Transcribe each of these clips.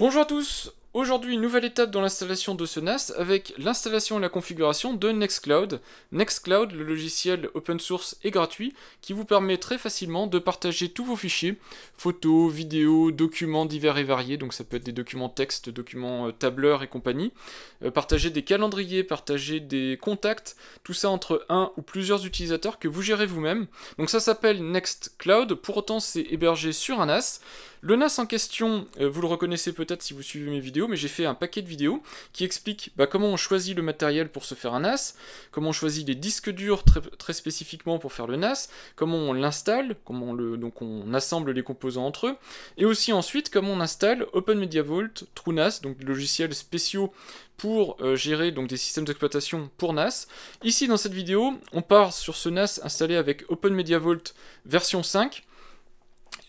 Bonjour à tous Aujourd'hui, une nouvelle étape dans l'installation de ce NAS avec l'installation et la configuration de Nextcloud. Nextcloud, le logiciel open source et gratuit qui vous permet très facilement de partager tous vos fichiers, photos, vidéos, documents divers et variés, donc ça peut être des documents texte, documents euh, tableurs et compagnie, euh, partager des calendriers, partager des contacts, tout ça entre un ou plusieurs utilisateurs que vous gérez vous-même. Donc ça s'appelle Nextcloud, pour autant c'est hébergé sur un NAS. Le NAS en question, euh, vous le reconnaissez peut-être si vous suivez mes vidéos, mais j'ai fait un paquet de vidéos qui explique bah, comment on choisit le matériel pour se faire un NAS, comment on choisit les disques durs très, spécifiquement pour faire le NAS, comment on l'installe, comment on le, donc on assemble les composants entre eux, et aussi ensuite comment on installe OpenMediaVault TruNAS, TrueNAS, donc des logiciels spéciaux pour euh, gérer donc des systèmes d'exploitation pour NAS. Ici dans cette vidéo, on part sur ce NAS installé avec OpenMediaVault version 5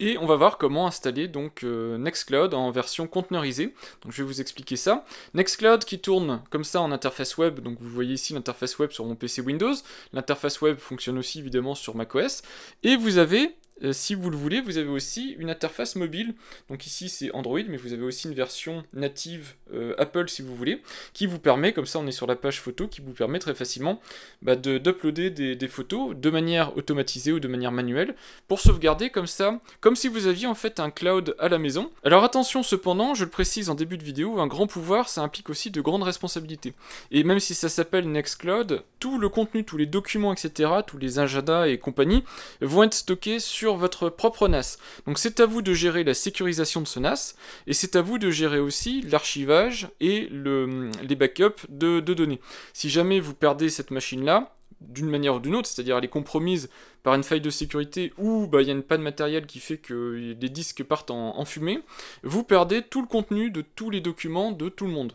et on va voir comment installer donc euh, Nextcloud en version conteneurisée. Donc je vais vous expliquer ça. Nextcloud qui tourne comme ça en interface web, donc vous voyez ici l'interface web sur mon PC Windows, l'interface web fonctionne aussi évidemment sur macOS, et vous avez euh, si vous le voulez, vous avez aussi une interface mobile. Donc ici c'est Android, mais vous avez aussi une version native euh, Apple si vous voulez, qui vous permet, comme ça on est sur la page photo, qui vous permet très facilement bah, d'uploader des, des, photos de manière automatisée ou de manière manuelle pour sauvegarder comme ça, comme si vous aviez en fait un cloud à la maison. Alors attention cependant, je le précise en début de vidéo, un grand pouvoir ça implique aussi de grandes responsabilités. Et même si ça s'appelle Nextcloud, tout le contenu, tous les documents, etc., tous les agendas et compagnie vont être stockés sur votre propre NAS. Donc c'est à vous de gérer la sécurisation de ce NAS, et c'est à vous de gérer aussi l'archivage et mm, les backups de, données. Si jamais vous perdez cette machine-là, d'une manière ou d'une autre, c'est-à-dire elle est compromise par une faille de sécurité ou bah, il y a une panne matériel qui fait que les disques partent en, fumée, vous perdez tout le contenu de tous les documents de tout le monde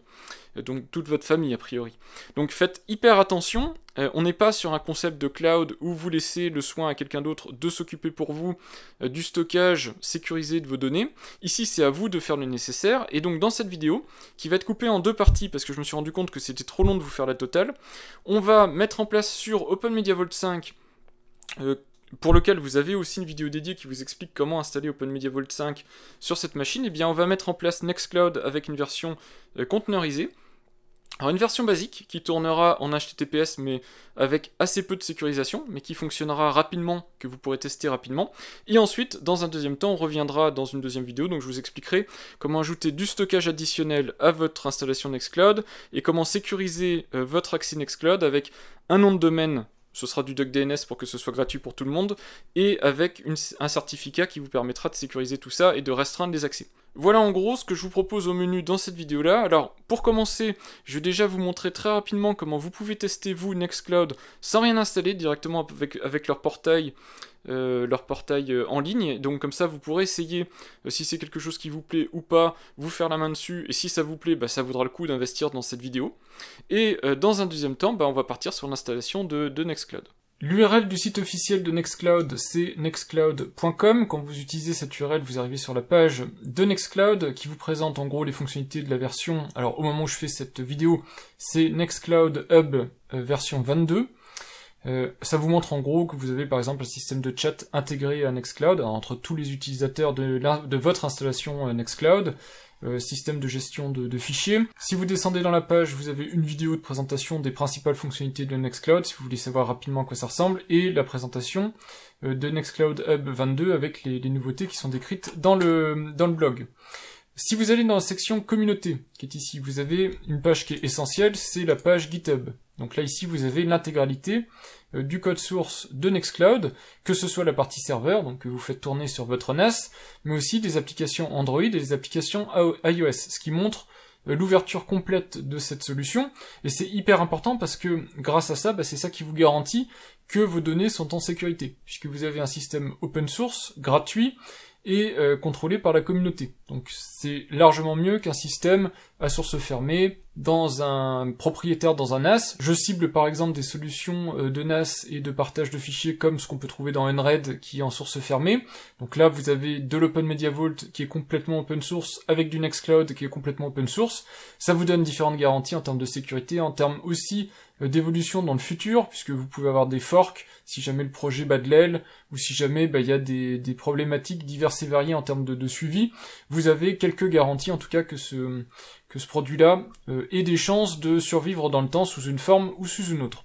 donc toute votre famille a priori. Donc faites hyper attention, euh, on n'est pas sur un concept de cloud où vous laissez le soin à quelqu'un d'autre de s'occuper pour vous euh, du stockage sécurisé de vos données. Ici, c'est à vous de faire le nécessaire. Et donc, dans cette vidéo, qui va être coupée en deux parties parce que je me suis rendu compte que c'était trop long de vous faire la totale, on va mettre en place sur OpenMediaVault 5 euh, pour lequel vous avez aussi une vidéo dédiée qui vous explique comment installer OpenMediaVault 5 sur cette machine, et eh bien on va mettre en place Nextcloud avec une version conteneurisée alors une version basique qui tournera en HTTPS mais avec assez peu de sécurisation, mais qui fonctionnera rapidement, que vous pourrez tester rapidement. Et ensuite, dans un deuxième temps, on reviendra dans une deuxième vidéo, donc je vous expliquerai comment ajouter du stockage additionnel à votre installation Nextcloud et comment sécuriser euh, votre accès Nextcloud avec un nom de domaine ce sera du DNS pour que ce soit gratuit pour tout le monde, et avec un certificat qui vous permettra de sécuriser tout ça et de restreindre les accès. Voilà en gros ce que je vous propose au menu dans cette vidéo là. Alors pour commencer, je vais déjà vous montrer très rapidement comment vous pouvez tester vous Nextcloud sans rien installer directement avec, avec leur portail. Euh, leur portail euh, en ligne. Donc comme ça, vous pourrez essayer euh, si c'est quelque chose qui vous plaît ou pas, vous faire la main dessus. Et si ça vous plaît, bah, ça vaudra le coup d'investir dans cette vidéo. Et dans un deuxième temps, bah, on va partir sur l'installation de, de Nextcloud. L'URL du site officiel de Nextcloud, c'est nextcloud.com. Quand vous utilisez cette URL, vous arrivez sur la page de Nextcloud qui vous présente en gros les fonctionnalités de la version. Alors au moment où je fais cette vidéo, c'est Nextcloud Hub euh, version 22. Euh, ça vous montre en gros que vous avez par exemple un système de chat intégré à Nextcloud hein, entre tous les utilisateurs de, votre installation euh, Nextcloud, euh, système de gestion de, fichiers. Si vous descendez dans la page, vous avez une vidéo de présentation des principales fonctionnalités de Nextcloud, si vous voulez savoir rapidement à quoi ça ressemble, et la présentation de Nextcloud Hub 22 avec les, nouveautés qui sont décrites dans le blog. Si vous allez dans la section communauté, qui est ici, vous avez une page qui est essentielle, c'est la page GitHub. Donc là ici vous avez l'intégralité euh, du code source de Nextcloud, que ce soit la partie serveur, donc que vous faites tourner sur votre NAS, e mais aussi des applications Android et des applications iOS, ce qui montre euh, l'ouverture complète de cette solution, et c'est hyper important parce que grâce à ça, bah, c'est ça qui vous garantit que vos données sont en sécurité, puisque vous avez un système open source, gratuit, et euh, contrôlé par la communauté. Donc c'est largement mieux qu'un système à source fermée, dans un propriétaire dans un NAS. Je cible par exemple des solutions euh, de NAS et de partage de fichiers comme ce qu'on peut trouver dans NRED qui est en source fermée. Donc là, vous avez de l'Open Media Vault qui est complètement open source avec du Nextcloud qui est complètement open source. Ça vous donne différentes garanties en termes de sécurité, en termes aussi euh, d'évolution dans le futur, puisque vous pouvez avoir des forks si jamais le projet bat de l'aile, ou si jamais bah, il y a des, problématiques diverses et variées en termes de, suivi. Vous avez quelques garanties en tout cas que ce, ce produit-là euh, ait des chances de survivre dans le temps sous une forme ou sous une autre.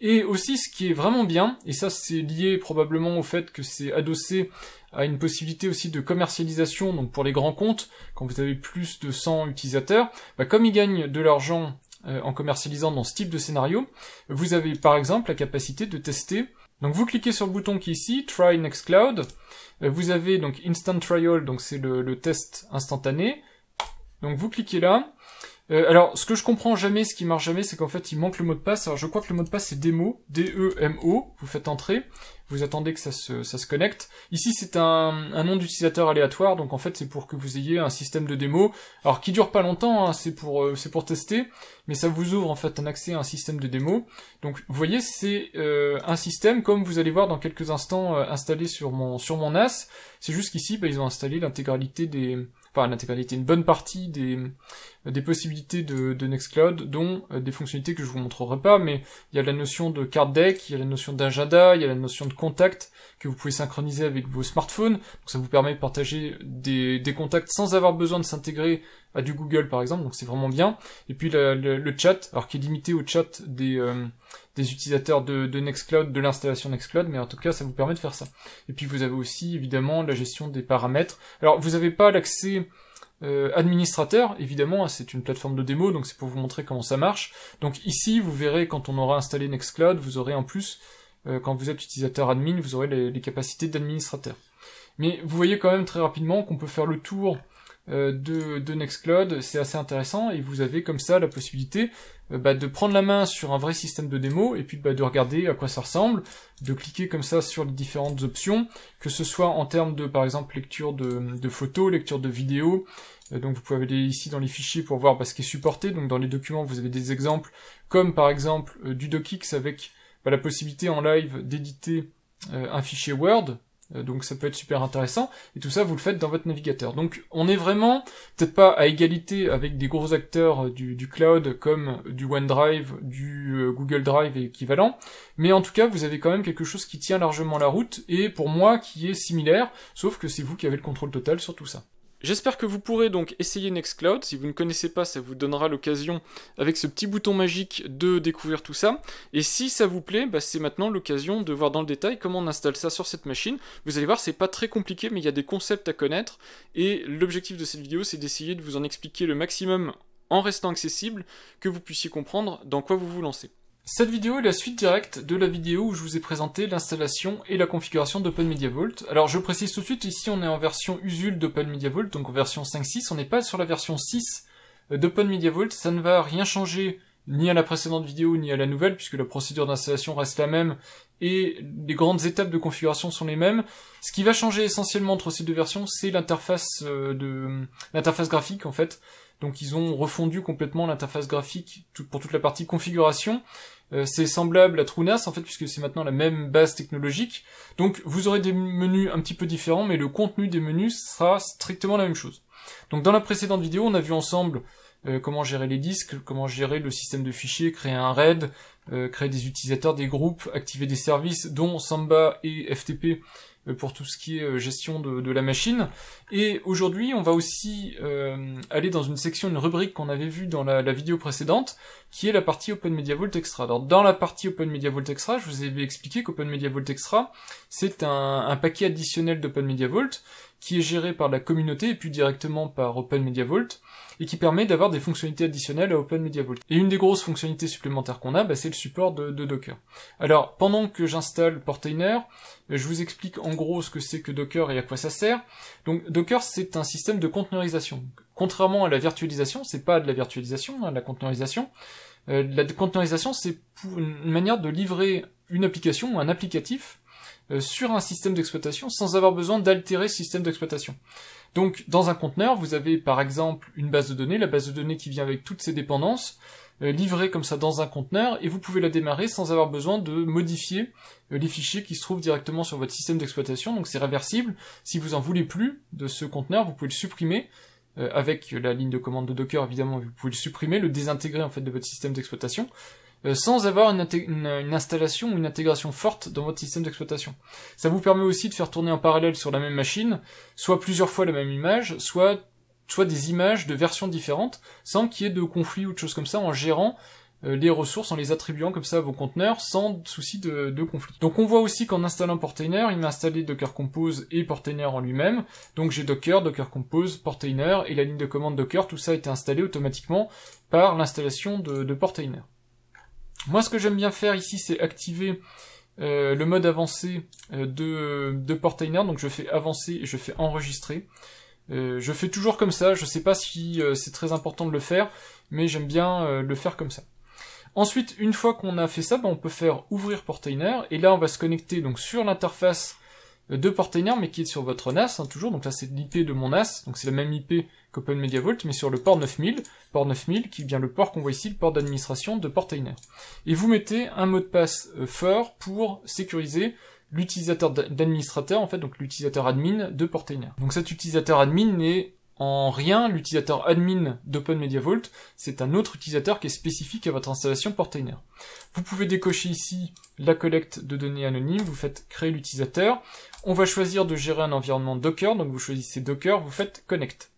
Et aussi ce qui est vraiment bien, et ça c'est lié probablement au fait que c'est adossé à une possibilité aussi de commercialisation, donc pour les grands comptes, quand vous avez plus de 100 utilisateurs, bah, comme ils gagnent de l'argent euh, en commercialisant dans ce type de scénario, vous avez par exemple la capacité de tester. Donc vous cliquez sur le bouton qui est ici, Try Nextcloud, euh, vous avez donc Instant Trial, donc c'est le test instantané, donc vous cliquez là. Euh, alors, ce que je comprends jamais, ce qui marche jamais, c'est qu'en fait, il manque le mot de passe. Alors, je crois que le mot de passe, c'est demo, D-E-M-O. Vous faites entrer, vous attendez que ça se, connecte. Ici, c'est un, nom d'utilisateur aléatoire, donc en fait, c'est pour que vous ayez un système de démo. Alors, qui dure pas longtemps, hein, euh, c'est pour, tester, mais ça vous ouvre en fait un accès à un système de démo. Donc, vous voyez, c'est euh, un système, comme vous allez voir dans quelques instants, installé sur mon, NAS. C'est juste qu'ici, bah, ils ont installé l'intégralité des pas l'intégralité, une bonne partie des des possibilités de, Nextcloud, dont euh, des fonctionnalités que je vous montrerai pas, mais il y a la notion de card deck, il y a la notion d'agenda, il y a la notion de contact que vous pouvez synchroniser avec vos smartphones. Donc ça vous permet de partager des, contacts sans avoir besoin de s'intégrer à du Google par exemple, donc c'est vraiment bien. Et puis le, chat, alors qui est limité au chat des, euh, des utilisateurs de, de Nextcloud, de l'installation Nextcloud, mais en tout cas ça vous permet de faire ça. Et puis vous avez aussi évidemment la gestion des paramètres. Alors vous n'avez pas l'accès euh, administrateur, évidemment, hein, c'est une plateforme de démo, donc c'est pour vous montrer comment ça marche. Donc ici, vous verrez quand on aura installé Nextcloud, vous aurez en plus, euh, quand vous êtes utilisateur admin, vous aurez les, capacités d'administrateur. Mais vous voyez quand même très rapidement qu'on peut faire le tour euh, de, Nextcloud, c'est assez intéressant, et vous avez comme ça la possibilité bah, de prendre la main sur un vrai système de démo, et puis bah, de regarder à quoi ça ressemble, de cliquer comme ça sur les différentes options, que ce soit en termes de, par exemple, lecture de photos, lecture de vidéos, euh, donc vous pouvez aller ici dans les fichiers pour voir ce qui est supporté. Donc dans les documents, vous avez des exemples, comme par exemple euh, du DocX avec bah, la possibilité en live d'éditer euh, un fichier Word. donc ça peut être super intéressant, et tout ça vous le faites dans votre navigateur. Donc on est vraiment, peut-être pas à égalité avec des gros acteurs du, du cloud comme du OneDrive, du Google Drive et équivalent, mais en tout cas vous avez quand même quelque chose qui tient largement la route, et pour moi qui est similaire, sauf que c'est vous qui avez le contrôle total sur tout ça. J'espère que vous pourrez donc essayer Nextcloud. Si vous ne connaissez pas, ça vous donnera l'occasion avec ce petit bouton magique de découvrir tout ça. Et si ça vous plaît, bah, c'est maintenant l'occasion de voir dans le détail comment on installe ça sur cette machine. Vous allez voir, c'est pas très compliqué, mais il y a des concepts à connaître. Et l'objectif de cette vidéo, c'est d'essayer de vous en expliquer le maximum en restant accessible, que vous puissiez comprendre dans quoi vous vous lancez. Cette vidéo est la suite directe de la vidéo où je vous ai présenté l'installation et la configuration d'OpenMediaVault. Alors je précise tout de suite, ici on est en version usul d'OpenMediaVault, donc en version 5.6, on n'est pas sur la version 6 euh, d'OpenMediaVault, ça ne va rien changer ni à la précédente vidéo ni à la nouvelle puisque la procédure d'installation reste la même et les grandes étapes de configuration sont les mêmes. Ce qui va changer essentiellement entre ces deux versions, c'est l'interface euh, de l'interface graphique en fait. Donc ils ont refondu complètement l'interface graphique pour toute la partie configuration. Euh, c'est semblable à TrueNAS en fait puisque c'est maintenant la même base technologique. Donc vous aurez des menus un petit peu différents mais le contenu des menus sera strictement la même chose. Donc dans la précédente vidéo on a vu ensemble euh, comment gérer les disques, comment gérer le système de fichiers, créer un RAID, euh, créer des utilisateurs, des groupes, activer des services dont Samba et FTP euh, pour tout ce qui est euh, gestion de, la machine. Et aujourd'hui, on va aussi euh, aller dans une section, une rubrique qu'on avait vue dans la vidéo précédente, qui est la partie Open Extra. dans la partie Open Extra, je vous avais expliqué qu'Open Extra, c'est un, paquet additionnel d'Open qui est géré par la communauté et puis directement par Open et qui permet d'avoir des fonctionnalités additionnelles à Open Et une des grosses fonctionnalités supplémentaires qu'on a, bah, c'est le support de, de, Docker. Alors pendant que j'installe Portainer, euh, je vous explique en gros ce que c'est que Docker et à quoi ça sert. Donc Docker, c'est un système de containerisation. Contrairement à la virtualisation, c'est pas de la virtualisation, hein, la containerisation. Euh, la containerisation, c'est une manière de livrer une application ou un applicatif euh, sur un système d'exploitation sans avoir besoin d'altérer ce système d'exploitation. Donc, dans un conteneur, vous avez par exemple une base de données, la base de données qui vient avec toutes ses dépendances, euh, livrée comme ça dans un conteneur, et vous pouvez la démarrer sans avoir besoin de modifier les fichiers qui se trouvent directement sur votre système d'exploitation. Donc, c'est réversible. Si vous en voulez plus de ce conteneur, vous pouvez le supprimer euh, avec la ligne de commande de Docker, évidemment, vous pouvez le supprimer, le désintégrer en fait de votre système d'exploitation, euh, sans avoir une, une, installation ou une intégration forte dans votre système d'exploitation. Ça vous permet aussi de faire tourner en parallèle sur la même machine, soit plusieurs fois la même image, soit soit des images de versions différentes, sans qu'il y ait de conflits ou de choses comme ça, en gérant euh, les ressources en les attribuant comme ça à vos conteneurs sans souci de, conflit. Donc on voit aussi qu'en installant Portainer, il m'a installé Docker Compose et Portainer en lui-même. Donc j'ai Docker, Docker Compose, Portainer et la ligne de commande Docker, tout ça a été installé automatiquement par l'installation de, Portainer. Moi ce que j'aime bien faire ici c'est activer euh, le mode avancé euh, de, Portainer, donc je fais avancer et je fais enregistrer. je fais toujours comme ça, je ne sais pas si c'est très important de le faire, mais j'aime bien le faire comme ça. Ensuite, une fois qu'on a fait ça, ben, on peut faire ouvrir Portainer, et là on va se connecter donc sur l'interface euh, de Portainer, mais qui est sur votre NAS, hein, toujours, donc là c'est l'IP de mon NAS, donc c'est la même IP qu'OpenMediaVault, mais sur le port 9000, port 9000 qui est bien le port qu'on voit ici, le port d'administration de Portainer. Et vous mettez un mot de passe euh, fort pour sécuriser l'utilisateur d'administrateur, en fait, donc l'utilisateur admin de Portainer. Donc cet utilisateur admin n'est en rien l'utilisateur admin d'OpenMediaVault, c'est un autre utilisateur qui est spécifique à votre installation Portainer. Vous pouvez décocher ici la collecte de données anonymes, vous faites créer l'utilisateur, on va choisir de gérer un environnement Docker, donc vous choisissez Docker, vous faites connect.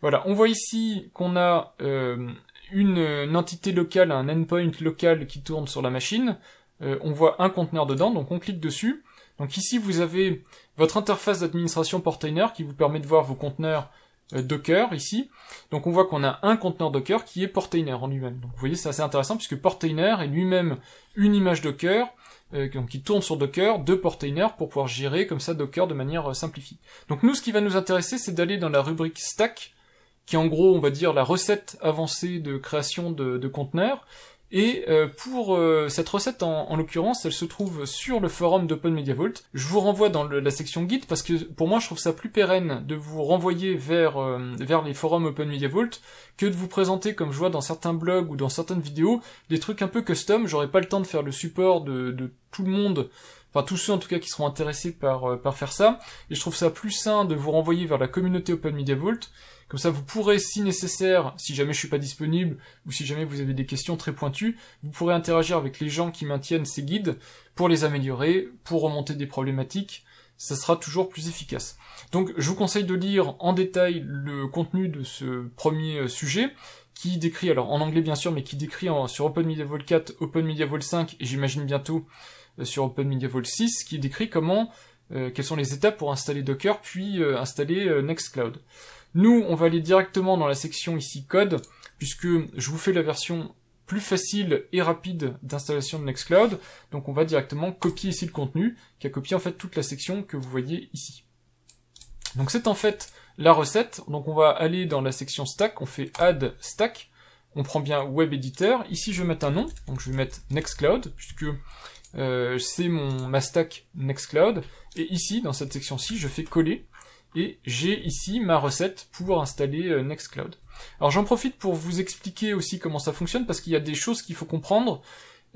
Voilà, on voit ici qu'on a euh, une, entité locale, un endpoint local qui tourne sur la machine, euh, on voit un conteneur dedans, donc on clique dessus. Donc ici vous avez votre interface d'administration Portainer qui vous permet de voir vos conteneurs euh, Docker ici. Donc on voit qu'on a un conteneur Docker qui est Portainer en lui-même. Donc vous voyez c'est assez intéressant puisque Portainer est lui-même une image Docker euh, qui tourne sur Docker deux Portainer pour pouvoir gérer comme ça Docker de manière euh, simplifiée. Donc nous ce qui va nous intéresser c'est d'aller dans la rubrique stack qui est en gros on va dire la recette avancée de création de, de conteneurs et euh, pour euh, cette recette, en, l'occurrence, elle se trouve sur le forum d'Open Media Je vous renvoie dans la section guide parce que pour moi, je trouve ça plus pérenne de vous renvoyer vers euh, vers les forums Open Media que de vous présenter, comme je vois dans certains blogs ou dans certaines vidéos, des trucs un peu custom. J'aurais pas le temps de faire le support de, de tout le monde tous ceux en tout cas qui seront intéressés euh, par, faire ça. Et je trouve ça plus sain de vous renvoyer vers la communauté Open Media Vault. Comme ça, vous pourrez, si nécessaire, si jamais je suis pas disponible, ou si jamais vous avez des questions très pointues, vous pourrez interagir avec les gens qui maintiennent ces guides pour les améliorer, pour remonter des problématiques. Ça sera toujours plus efficace. Donc, je vous conseille de lire en détail le contenu de ce premier euh, sujet, qui décrit, alors en anglais bien sûr, mais qui décrit sur Open Media Vault 4, Open Media Vault 5, et j'imagine bientôt sur Open Vault 6 qui décrit comment, euh, quelles sont les étapes pour installer Docker puis euh, installer euh, Nextcloud. Nous, on va aller directement dans la section ici code, puisque je vous fais la version plus facile et rapide d'installation de Nextcloud. Donc on va directement copier ici le contenu, qui a copié en fait toute la section que vous voyez ici. Donc c'est en fait la recette. Donc on va aller dans la section stack, on fait add stack, on prend bien web editor. Ici je vais mettre un nom, donc je vais mettre Nextcloud, puisque euh, c'est mon ma stack Nextcloud, et ici, dans cette section-ci, je fais coller, et j'ai ici ma recette pour installer euh, Nextcloud. Alors j'en profite pour vous expliquer aussi comment ça fonctionne, parce qu'il y a des choses qu'il faut comprendre,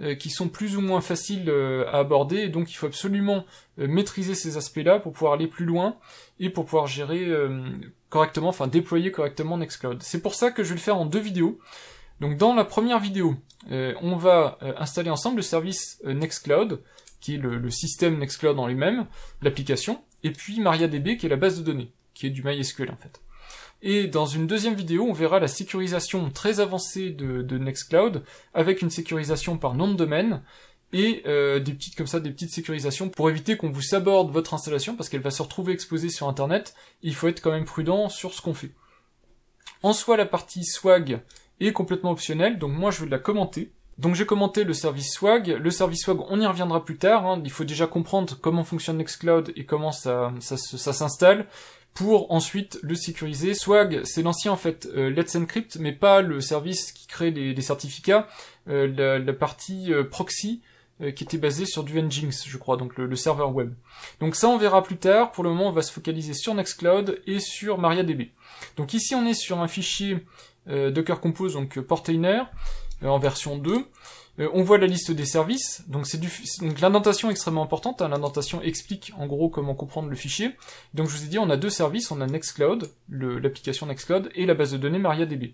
euh, qui sont plus ou moins faciles à aborder, et donc il faut absolument maîtriser ces aspects-là pour pouvoir aller plus loin, et pour pouvoir gérer correctement, enfin déployer correctement Nextcloud. C'est pour ça que je vais le faire en deux vidéos. Donc dans la première vidéo, euh, on va euh, installer ensemble le service euh, Nextcloud, qui est le, système Nextcloud en lui-même, l'application, et puis MariaDB, qui est la base de données, qui est du MySQL en fait. Et dans une deuxième vidéo, on verra la sécurisation très avancée de, de Nextcloud, avec une sécurisation par nom de domaine, et des petites comme ça, des petites sécurisations pour éviter qu'on vous saborde votre installation parce qu'elle va se retrouver exposée sur internet. Il faut être quand même prudent sur ce qu'on fait. En soi, la partie swag est complètement optionnel, donc moi je vais la commenter. Donc j'ai commenté le service Swag. Le service Swag, on y reviendra plus tard. Hein. Il faut déjà comprendre comment fonctionne Nextcloud et comment ça, ça, s'installe pour ensuite le sécuriser. Swag, c'est l'ancien en fait euh, Let's Encrypt, mais pas le service qui crée les, certificats, euh, la, partie euh, proxy qui était basée sur du Nginx, je crois, donc le, serveur web. Donc ça, on verra plus tard. Pour le moment, on va se focaliser sur Nextcloud et sur MariaDB. Donc ici, on est sur un fichier euh, Docker Compose, donc euh, Portainer, euh, en version 2. on voit la liste des services, donc c'est l'indentation extrêmement importante. Hein. l'indentation explique en gros comment comprendre le fichier. Donc je vous ai dit, on a deux services, on a Nextcloud, l'application Nextcloud et la base de données MariaDB.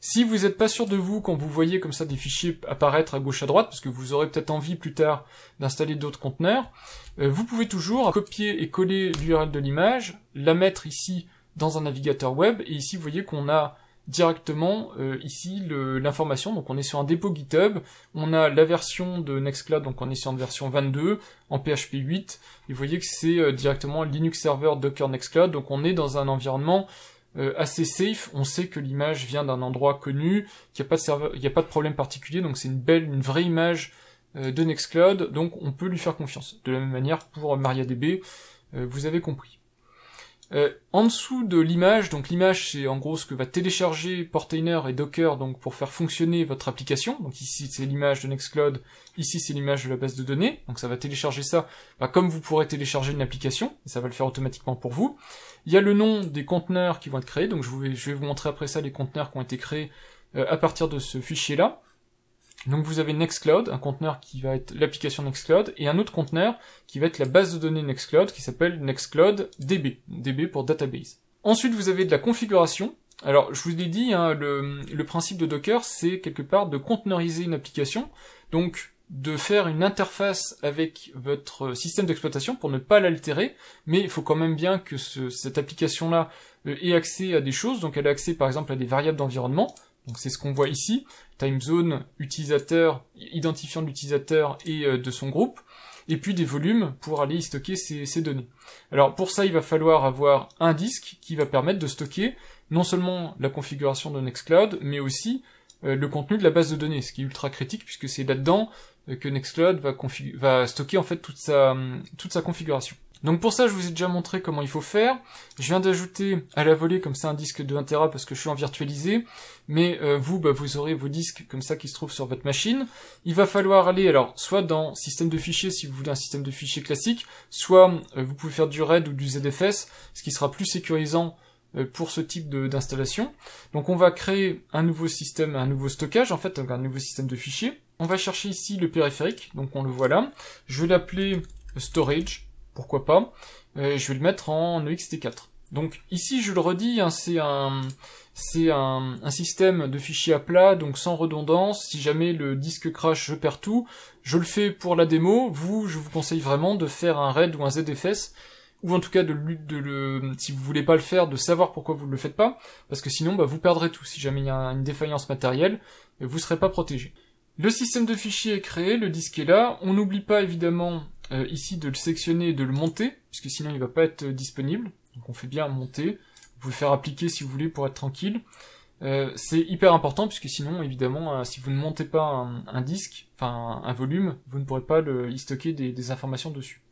Si vous n'êtes pas sûr de vous quand vous voyez comme ça des fichiers apparaître à gauche à droite, parce que vous aurez peut-être envie plus tard d'installer d'autres conteneurs, vous pouvez toujours copier et coller l'URL de l'image, la mettre ici dans un navigateur web, et ici vous voyez qu'on a directement euh, ici l'information. Donc on est sur un dépôt GitHub, on a la version de Nextcloud, donc on est sur une version 22 en PHP 8. Et vous voyez que c'est euh, directement Linux Server Docker Nextcloud, donc on est dans un environnement euh, assez safe. On sait que l'image vient d'un endroit connu, qu'il n'y a pas de il n'y a pas de problème particulier, donc c'est une belle, une vraie image de Nextcloud, donc on peut lui faire confiance. De la même manière pour MariaDB, vous avez compris. Euh, en dessous de l'image, donc l'image c'est en gros ce que va télécharger Portainer et Docker donc pour faire fonctionner votre application. Donc ici c'est l'image de Nextcloud, ici c'est l'image de la base de données, donc ça va télécharger ça bah, comme vous pourrez télécharger une application, ça va le faire automatiquement pour vous. Il y a le nom des conteneurs qui vont être créés, donc je, vais, je vais vous montrer après ça les conteneurs qui ont été créés euh, à partir de ce fichier là. Donc vous avez Nextcloud, un conteneur qui va être l'application Nextcloud, et un autre conteneur qui va être la base de données Nextcloud qui s'appelle Nextcloud DB, DB pour database. Ensuite vous avez de la configuration. Alors je vous l'ai dit, hein, le, principe de Docker c'est quelque part de conteneuriser une application, donc de faire une interface avec votre système d'exploitation pour ne pas l'altérer, mais il faut quand même bien que cette application-là euh, ait accès à des choses, donc elle a accès par exemple à des variables d'environnement, donc c'est ce qu'on voit ici, time zone, utilisateur, identifiant de l'utilisateur et euh, de son groupe, et puis des volumes pour aller y stocker ces, données. Alors pour ça, il va falloir avoir un disque qui va permettre de stocker non seulement la configuration de Nextcloud, mais aussi euh, le contenu de la base de données, ce qui est ultra critique puisque c'est là-dedans euh, que Nextcloud va, va, stocker en fait toute sa configuration. Donc pour ça, je vous ai déjà montré comment il faut faire. Je viens d'ajouter à la volée comme ça un disque de 1 Tera parce que je suis en virtualisé. Mais euh, vous, bah, vous aurez vos disques comme ça qui se trouvent sur votre machine. Il va falloir aller alors soit dans système de fichiers si vous voulez un système de fichiers classique, soit euh, vous pouvez faire du RAID ou du ZFS, ce qui sera plus sécurisant euh, pour ce type d'installation. Donc on va créer un nouveau système, un nouveau stockage en fait, un nouveau système de fichiers. On va chercher ici le périphérique, donc on le voit là. Je vais l'appeler storage pourquoi pas. Euh, je vais le mettre en ext4. Donc ici, je le redis, hein, c'est un, c'est un, système de fichiers à plat, donc sans redondance. Si jamais le disque crash, je perds tout. Je le fais pour la démo. Vous, je vous conseille vraiment de faire un RAID ou un ZFS, ou en tout cas de, de le, si vous voulez pas le faire, de savoir pourquoi vous ne le faites pas, parce que sinon, bah, vous perdrez tout. Si jamais il y a une défaillance matérielle, vous serez pas protégé. Le système de fichiers est créé, le disque est là. On n'oublie pas évidemment euh, ici de le sectionner et de le monter, puisque sinon il ne va pas être euh, disponible. Donc on fait bien monter. Vous pouvez faire appliquer si vous voulez pour être tranquille. Euh, c'est hyper important puisque sinon évidemment si vous ne montez pas un, disque, enfin un, volume, vous ne pourrez pas y stocker des informations dessus.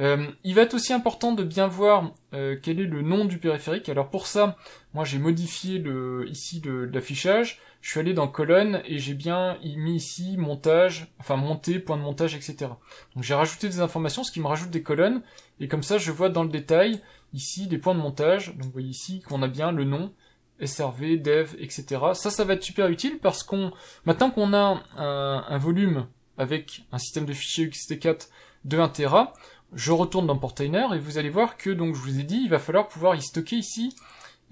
Euh, il va être aussi important de bien voir euh, quel est le nom du périphérique. Alors pour ça, moi j'ai modifié ici l'affichage. Je suis allé dans colonne et j'ai bien mis ici montage, enfin montée, point de montage, etc. Donc j'ai rajouté des informations, ce qui me rajoute des colonnes. Et comme ça, je vois dans le détail ici des points de montage. Donc vous voyez ici qu'on a bien le nom. SRV, dev, etc. Ça, ça va être super utile parce qu'on, maintenant qu'on a un, volume avec un système de fichiers XT4 de 1 Tera, je retourne dans Portainer et vous allez voir que donc je vous ai dit, il va falloir pouvoir y stocker ici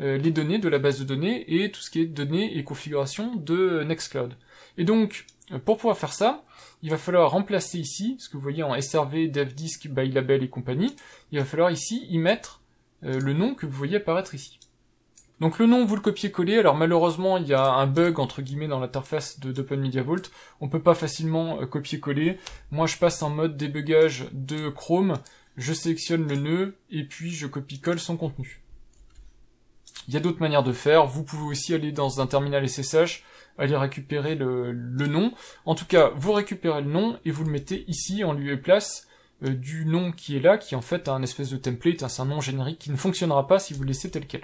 euh, les données de la base de données et tout ce qui est données et configuration de euh, Nextcloud. Et donc, euh, pour pouvoir faire ça, il va falloir remplacer ici, ce que vous voyez en SRV, DevDisk, by label et compagnie, il va falloir ici y mettre le nom que vous voyez apparaître ici. Donc le nom, vous le copiez-collez. Alors malheureusement, il y a un bug entre guillemets dans l'interface d'Open Media Vault. On peut pas facilement euh, copier-coller. Moi, je passe en mode débugage de Chrome. Je sélectionne le nœud et puis je copie-colle son contenu. Il y a d'autres manières de faire. Vous pouvez aussi aller dans un terminal SSH, aller récupérer le, nom. En tout cas, vous récupérez le nom et vous le mettez ici en lieu et place euh, du nom qui est là, qui en fait a un espèce de template, hein. c'est un nom générique qui ne fonctionnera pas si vous le laissez tel quel.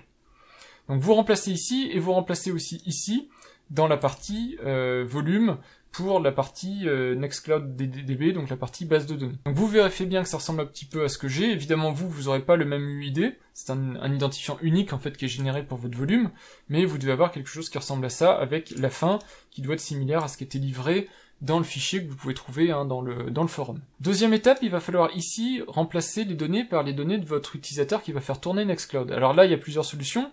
Donc vous remplacez ici et vous remplacez aussi ici dans la partie euh, volume pour la partie euh, Nextcloud ddb, donc la partie base de données. Donc vous vérifiez bien que ça ressemble un petit peu à ce que j'ai. Évidemment, vous, vous n'aurez pas le même UID. C'est un, un, identifiant unique, en fait, qui est généré pour votre volume. Mais vous devez avoir quelque chose qui ressemble à ça, avec la fin qui doit être similaire à ce qui était livré dans le fichier que vous pouvez trouver hein, dans, le, dans le forum. Deuxième étape, il va falloir ici remplacer les données par les données de votre utilisateur qui va faire tourner Nextcloud. Alors là, il y a plusieurs solutions.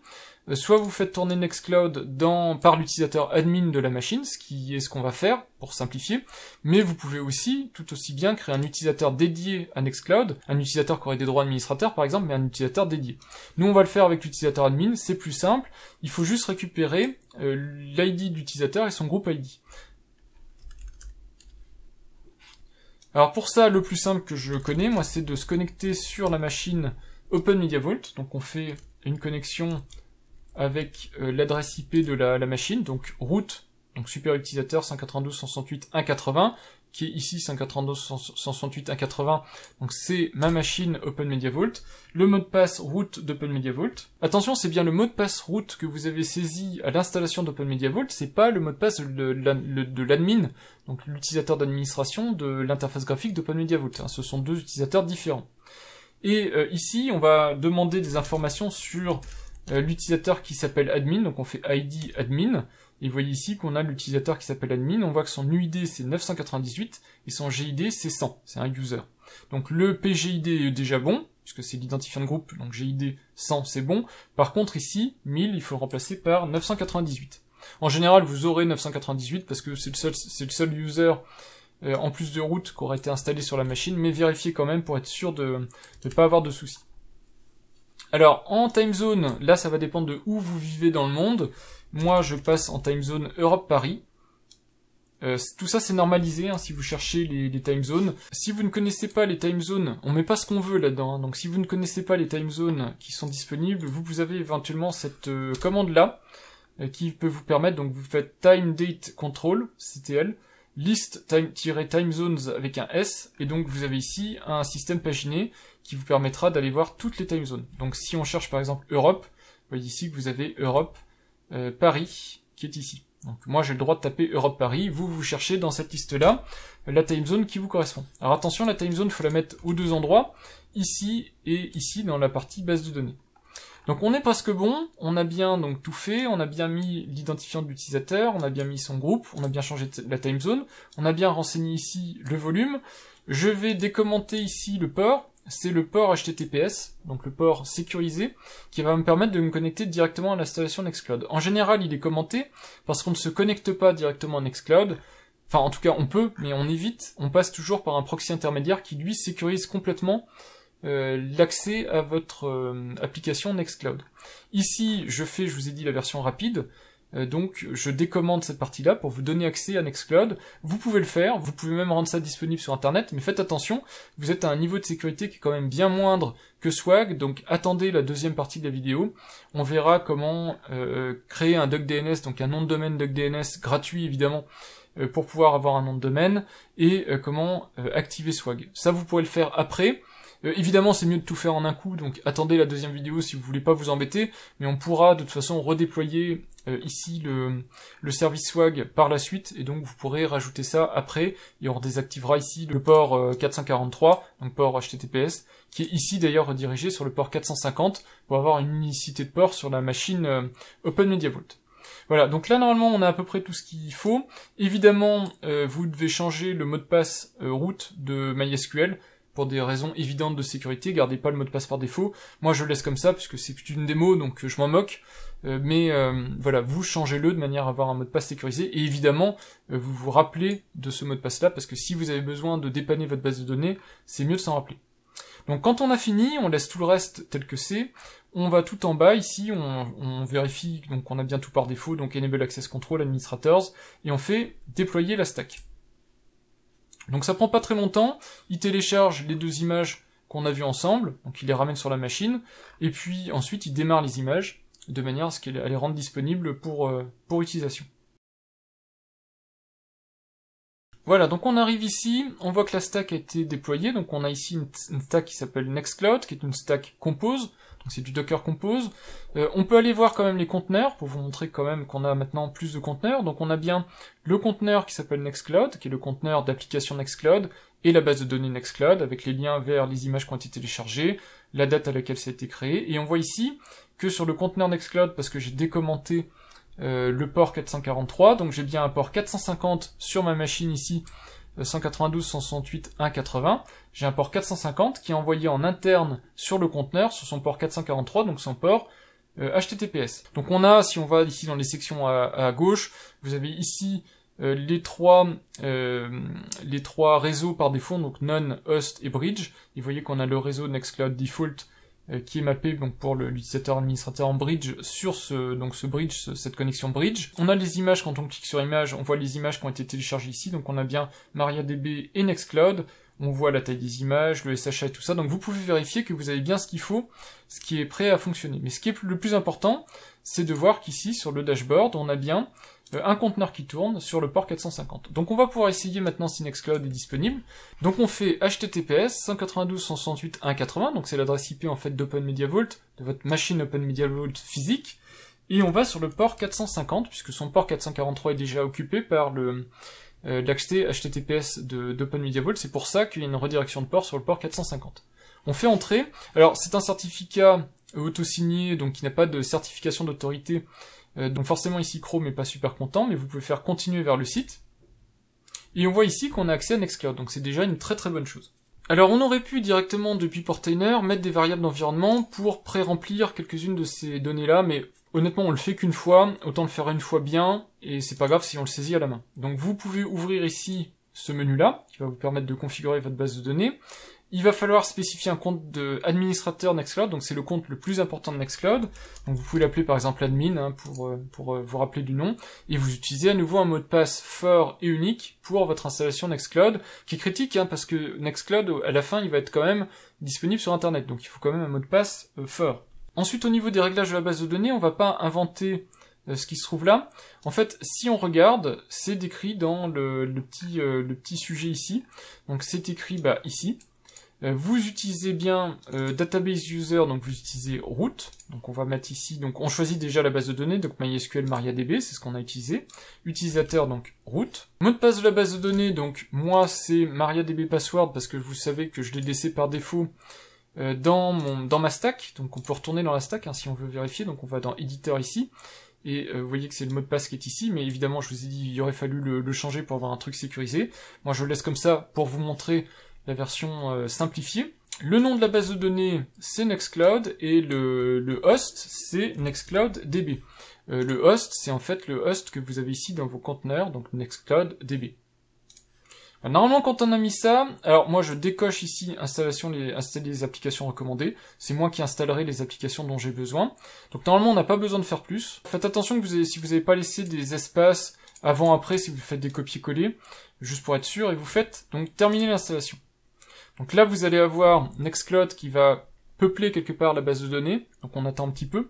Euh, soit vous faites tourner Nextcloud dans, par l'utilisateur admin de la machine, ce qui est ce qu'on va faire pour simplifier, mais vous pouvez aussi tout aussi bien créer un utilisateur dédié à Nextcloud, un utilisateur qui aurait des droits administrateurs par exemple, mais un utilisateur dédié. Nous on va le faire avec l'utilisateur admin, c'est plus simple, il faut juste récupérer l'ID euh, l'ID l'utilisateur et son groupe ID. Alors pour ça, le plus simple que je connais, moi, c'est de se connecter sur la machine Open Donc on fait une connexion avec euh, l'adresse IP de la, la, machine, donc route, donc super utilisateur 192.168.1.80 qui est ici 532 168 180. Donc c'est ma machine OpenMediaVault. Le mot de passe root d'OpenMediaVault. Attention, c'est bien le mot de passe route que vous avez saisi à l'installation d'OpenMediaVault. C'est pas le mot de passe de, l'admin, donc l'utilisateur d'administration de l'interface graphique d'OpenMediaVault. Hein. ce sont deux utilisateurs différents. Et euh, ici, on va demander des informations sur euh, l'utilisateur qui s'appelle admin, donc on fait id admin, et vous voyez ici qu'on a l'utilisateur qui s'appelle admin, on voit que son UID c'est 998 et son GID c'est 100, c'est un user. Donc le PGID est déjà bon, puisque c'est l'identifiant de groupe, donc GID 100 c'est bon. Par contre ici, 1000 il faut le remplacer par 998. En général vous aurez 998 parce que c'est le seul, le seul user euh, en plus de route qui aura été installé sur la machine, mais vérifiez quand même pour être sûr de ne pas avoir de soucis. Alors, en time zone, là, ça va dépendre de où vous vivez dans le monde. Moi, je passe en time zone Europe-Paris. Euh, tout ça c'est normalisé hein, si vous cherchez les, time zones. Si vous ne connaissez pas les time zones, on met pas ce qu'on veut là-dedans. Hein. donc si vous ne connaissez pas les time zones qui sont disponibles, vous, vous avez éventuellement cette euh, commande là euh, qui peut vous permettre. Donc vous faites time date control (CTL) list time-timezones avec un S, et donc vous avez ici un système paginé qui vous permettra d'aller voir toutes les time zones. Donc si on cherche par exemple Europe, vous voyez ici que vous avez Europe euh, Paris qui est ici. Donc moi j'ai le droit de taper Europe Paris, vous vous cherchez dans cette liste là la time zone qui vous correspond. Alors attention la time zone faut la mettre aux deux endroits, ici et ici dans la partie base de données. Donc on est presque bon, on a bien donc tout fait, on a bien mis l'identifiant de l'utilisateur, on a bien mis son groupe, on a bien changé la time zone, on a bien renseigné ici le volume. Je vais décommenter ici le port, c'est le port HTTPS, donc le port sécurisé, qui va me permettre de me connecter directement à l'installation Nextcloud. En général, il est commenté parce qu'on ne se connecte pas directement à Nextcloud. Enfin, en tout cas, on peut, mais on évite. On passe toujours par un proxy intermédiaire qui, lui, sécurise complètement euh, l'accès à votre euh, application Nextcloud. Ici, je fais, je vous ai dit, la version rapide, euh, donc je décommande cette partie-là pour vous donner accès à Nextcloud. Vous pouvez le faire, vous pouvez même rendre ça disponible sur Internet, mais faites attention, vous êtes à un niveau de sécurité qui est quand même bien moindre que Swag, donc attendez la deuxième partie de la vidéo. On verra comment créer un DuckDNS, donc un nom de domaine DuckDNS gratuit évidemment, pour pouvoir avoir un nom de domaine et comment activer Swag. Ça vous pouvez le faire après. Euh, évidemment, c'est mieux de tout faire en un coup, donc attendez la deuxième vidéo si vous voulez pas vous embêter, mais on pourra de toute façon redéployer euh, ici le, le, service swag par la suite, et donc vous pourrez rajouter ça après, et on désactivera ici le port 443, euh, donc port HTTPS, qui est ici d'ailleurs redirigé sur le port 450 pour avoir une unicité de port sur la machine Open Voilà, donc là normalement on a à peu près tout ce qu'il faut. Évidemment, vous devez changer le mot de passe route de MySQL pour des raisons évidentes de sécurité, gardez pas le mot de passe par défaut. Moi je le laisse comme ça puisque c'est une démo donc euh, je m'en moque. Euh, mais euh, voilà, vous changez-le de manière à avoir un mot de passe sécurisé et évidemment vous vous rappelez de ce mot de passe là parce que si vous avez besoin de dépanner votre base de données, c'est mieux de s'en rappeler. Donc quand on a fini, on laisse tout le reste tel que c'est. On va tout en bas ici, on, vérifie donc on a bien tout par défaut, donc Enable Access Control, Administrators, et on fait déployer la stack. Donc ça prend pas très longtemps, il télécharge les deux images qu'on a vues ensemble, donc il les ramène sur la machine, et puis ensuite il démarre les images, de manière à ce qu'elles les rendent disponibles pour, euh, pour utilisation. Voilà, donc on arrive ici, on voit que la stack a été déployée, donc on a ici une stack qui s'appelle Nextcloud, qui est une stack compose, c'est du Docker Compose. Euh, on peut aller voir quand même les conteneurs pour vous montrer quand même qu'on a maintenant plus de conteneurs. Donc on a bien le conteneur qui s'appelle Nextcloud, qui est le conteneur d'application Nextcloud, et la base de données Nextcloud avec les liens vers les images qui ont été téléchargées, la date à laquelle ça a été créé. Et on voit ici que sur le conteneur Nextcloud, parce que j'ai décommenté euh, le port 443, donc j'ai bien un port 450 sur ma machine ici 192, 168, 180. J'ai un port 450 qui est envoyé en interne sur le conteneur, sur son port 443, donc son port HTTPS. Euh, donc on a, si on va ici dans les sections à, gauche, vous avez ici euh, les, trois, euh, les trois réseaux par défaut, donc None, host et bridge. Et vous voyez qu'on a le réseau Nextcloud Default euh, qui est mappé donc pour l'utilisateur administrateur en bridge sur ce donc ce bridge cette connexion bridge. On a les images quand on clique sur images, on voit les images qui ont été téléchargées ici donc on a bien MariaDB et Nextcloud. On voit la taille des images, le SHA et tout ça. Donc vous pouvez vérifier que vous avez bien ce qu'il faut, ce qui est prêt à fonctionner. Mais ce qui est le plus important, c'est de voir qu'ici sur le dashboard, on a bien euh, un conteneur qui tourne sur le port 450. Donc on va pouvoir essayer maintenant si Nextcloud est disponible. Donc on fait https 192.168.1.80, donc c'est l'adresse IP en fait d'OpenMediaVault, de votre machine OpenMediaVault physique, et on va sur le port 450, puisque son port 443 est déjà occupé par le HTTPS euh, d'OpenMediaVault, c'est pour ça qu'il y a une redirection de port sur le port 450. On fait entrer, alors c'est un certificat auto-signé, donc qui n'a pas de certification d'autorité, euh, donc forcément ici Chrome n'est pas super content, mais vous pouvez faire continuer vers le site. Et on voit ici qu'on a accès à Nextcloud, donc c'est déjà une très très bonne chose. Alors on aurait pu directement depuis Portainer mettre des variables d'environnement pour pré-remplir quelques-unes de ces données-là, mais honnêtement on le fait qu'une fois, autant le faire une fois bien, et c'est pas grave si on le saisit à la main. Donc vous pouvez ouvrir ici ce menu-là, qui va vous permettre de configurer votre base de données, il va falloir spécifier un compte de administrateur Nextcloud, donc c'est le compte le plus important de Nextcloud. Donc vous pouvez l'appeler par exemple admin hein, pour, euh, pour euh, vous rappeler du nom. Et vous utilisez à nouveau un mot de passe fort et unique pour votre installation Nextcloud, qui est critique hein, parce que Nextcloud à la fin il va être quand même disponible sur Internet, donc il faut quand même un mot de passe euh, fort. Ensuite au niveau des réglages de la base de données, on va pas inventer ce qui se trouve là. En fait, si on regarde, c'est décrit dans le, petit, le petit sujet ici. Donc c'est écrit bah, ici. Euh, vous utilisez bien euh, database user, donc vous utilisez root. Donc on va mettre ici, donc on choisit déjà la base de données, donc MySQL MariaDB, c'est ce qu'on a utilisé. Utilisateur, donc root. Mode de passe de la base de données, donc moi c'est MariaDB password parce que vous savez que je l'ai laissé par défaut euh, dans, mon, dans ma stack. Donc on peut retourner dans la stack hein, si on veut vérifier. Donc on va dans éditeur ici. Et vous voyez que c'est le mot de passe qui est ici, mais évidemment, je vous ai dit, il aurait fallu le changer pour avoir un truc sécurisé. Moi, je le laisse comme ça pour vous montrer la version euh, simplifiée. Le nom de la base de données, c'est Nextcloud, et le, le host, c'est Nextcloud DB. Euh, le host, c'est en fait le host que vous avez ici dans vos conteneurs, donc Nextcloud DB. Bah, normalement, quand on a mis ça, alors moi je décoche ici installation les, installer les applications recommandées. C'est moi qui installerai les applications dont j'ai besoin. Donc normalement, on n'a pas besoin de faire plus. Faites attention que vous avez, si vous n'avez pas laissé des espaces avant-après, si vous faites des copier-coller, juste pour être sûr, et vous faites donc terminer l'installation. Donc là, vous allez avoir Nextcloud qui va peupler quelque part la base de données. Donc on attend un petit peu.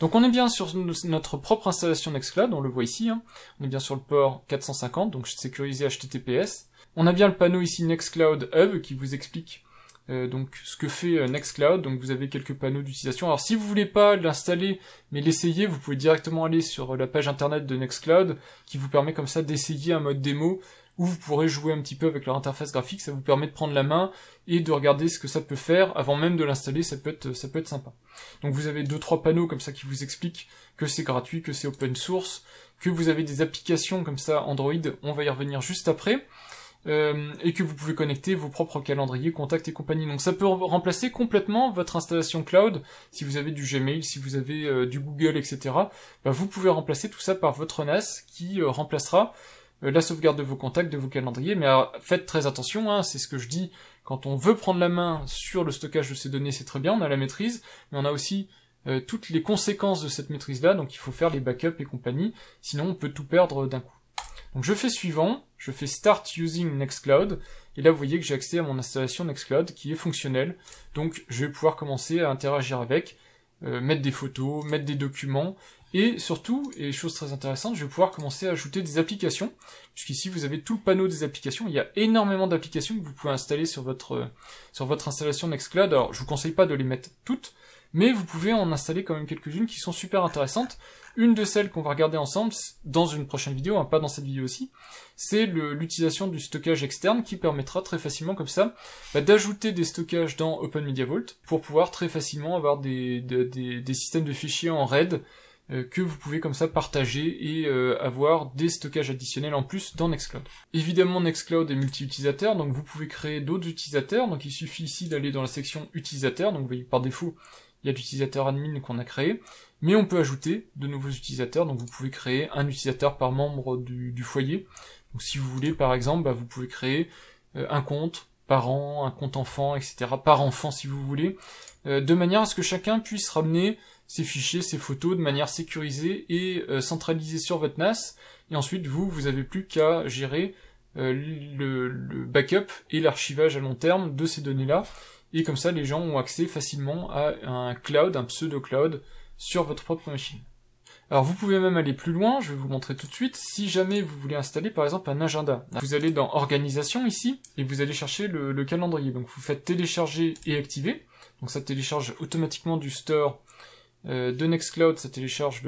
Donc on est bien sur notre propre installation Nextcloud, on le voit ici. Hein. On est bien sur le port 450, donc sécurisé HTTPS. On a bien le panneau ici Nextcloud Hub qui vous explique euh, donc ce que fait euh, Nextcloud. Donc vous avez quelques panneaux d'utilisation. Alors si vous voulez pas l'installer mais l'essayer, vous pouvez directement aller sur euh, la page internet de Nextcloud qui vous permet comme ça d'essayer un mode démo où vous pourrez jouer un petit peu avec leur interface graphique, ça vous permet de prendre la main et de regarder ce que ça peut faire avant même de l'installer, ça peut être ça peut être sympa. Donc vous avez deux trois panneaux comme ça qui vous expliquent que c'est gratuit, que c'est open source, que vous avez des applications comme ça Android, on va y revenir juste après. Euh, et que vous pouvez connecter vos propres calendriers, contacts et compagnie. Donc ça peut remplacer complètement votre installation cloud. Si vous avez du Gmail, si vous avez euh, du Google, etc., bah, vous pouvez remplacer tout ça par votre NAS qui euh, remplacera euh, la sauvegarde de vos contacts, de vos calendriers, mais faites très attention, hein, c'est ce que je dis, quand on veut prendre la main sur le stockage de ces données, c'est très bien, on a la maîtrise, mais on a aussi euh, toutes les conséquences de cette maîtrise-là, donc il faut faire les backups et compagnie, sinon on peut tout perdre d'un coup. Donc je fais suivant, je fais Start Using Nextcloud, et là vous voyez que j'ai accès à mon installation Nextcloud qui est fonctionnelle, donc je vais pouvoir commencer à interagir avec, euh, mettre des photos, mettre des documents, et surtout, et chose très intéressante, je vais pouvoir commencer à ajouter des applications, puisqu'ici vous avez tout le panneau des applications, il y a énormément d'applications que vous pouvez installer sur votre, sur votre installation Nextcloud, alors je vous conseille pas de les mettre toutes, mais vous pouvez en installer quand même quelques-unes qui sont super intéressantes. Une de celles qu'on va regarder ensemble dans une prochaine vidéo, hein, pas dans cette vidéo aussi, c'est l'utilisation du stockage externe qui permettra très facilement comme ça bah, d'ajouter des stockages dans Open Media Vault pour pouvoir très facilement avoir des, des systèmes de fichiers en RAID euh, que vous pouvez comme ça partager et euh, avoir des stockages additionnels en plus dans Nextcloud. Évidemment Nextcloud est multi-utilisateur, donc vous pouvez créer d'autres utilisateurs, donc il suffit ici d'aller dans la section utilisateurs, donc vous voyez par défaut il y a l'utilisateur admin qu'on a créé, mais on peut ajouter de nouveaux utilisateurs, donc vous pouvez créer un utilisateur par membre du, du foyer. Donc si vous voulez par exemple, bah, vous pouvez créer euh, un compte parent, un compte enfant, etc. par enfant si vous voulez, de manière à ce que chacun puisse ramener ces fichiers, ces photos de manière sécurisée et euh, centralisée sur votre NAS. Et ensuite, vous, vous n'avez plus qu'à gérer euh, le, backup et l'archivage à long terme de ces données-là. Et comme ça, les gens ont accès facilement à un cloud, un pseudo-cloud sur votre propre machine. Alors vous pouvez même aller plus loin, je vais vous montrer tout de suite, si jamais vous voulez installer par exemple un agenda. Vous allez dans Organisation ici, et vous allez chercher le calendrier. Donc vous faites télécharger et activer. Donc ça télécharge automatiquement du store euh, de Nextcloud, ça télécharge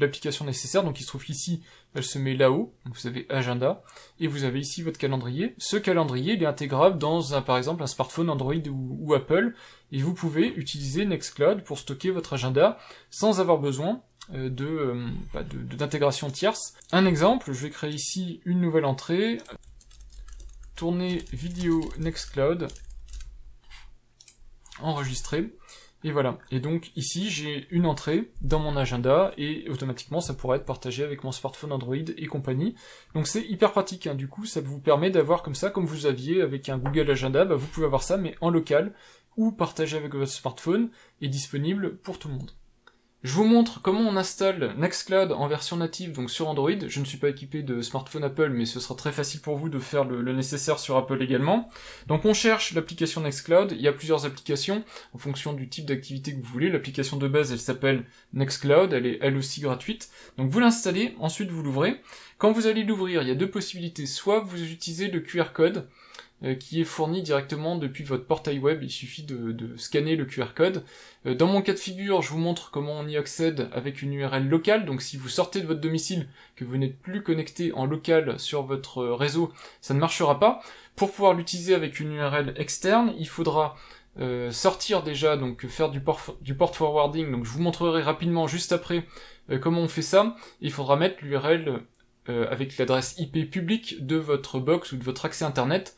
l'application nécessaire. Donc il se trouve qu'ici, elle se met là-haut. Vous avez agenda et vous avez ici votre calendrier. Ce calendrier, il est intégrable dans un, par exemple un smartphone Android ou, Apple et vous pouvez utiliser Nextcloud pour stocker votre agenda sans avoir besoin euh, euh, bah, de d'intégration tierce. Un exemple, je vais créer ici une nouvelle entrée. Tourner vidéo Nextcloud enregistrer. Et voilà. Et donc ici, j'ai une entrée dans mon agenda et automatiquement, ça pourrait être partagé avec mon smartphone Android et compagnie. Donc c'est hyper pratique. Hein. Du coup, ça vous permet d'avoir comme ça, comme vous aviez avec un Google Agenda, bah, vous pouvez avoir ça, mais en local ou partagé avec votre smartphone et disponible pour tout le monde. Je vous montre comment on installe Nextcloud en version native, donc sur Android. Je ne suis pas équipé de smartphone Apple, mais ce sera très facile pour vous de faire le, le nécessaire sur Apple également. Donc on cherche l'application Nextcloud. Il y a plusieurs applications en fonction du type d'activité que vous voulez. L'application de base, elle s'appelle Nextcloud. Elle est elle aussi gratuite. Donc vous l'installez, ensuite vous l'ouvrez. Quand vous allez l'ouvrir, il y a deux possibilités. Soit vous utilisez le QR code. Euh, qui est fourni directement depuis votre portail web. Il suffit de, scanner le QR code. Euh, dans mon cas de figure, je vous montre comment on y accède avec une URL locale. Donc si vous sortez de votre domicile, que vous n'êtes plus connecté en local sur votre réseau, ça ne marchera pas. Pour pouvoir l'utiliser avec une URL externe, il faudra euh, sortir déjà, donc faire du port, forwarding. Donc je vous montrerai rapidement juste après comment on fait ça. Il faudra mettre l'URL avec l'adresse IP publique de votre box ou de votre accès internet.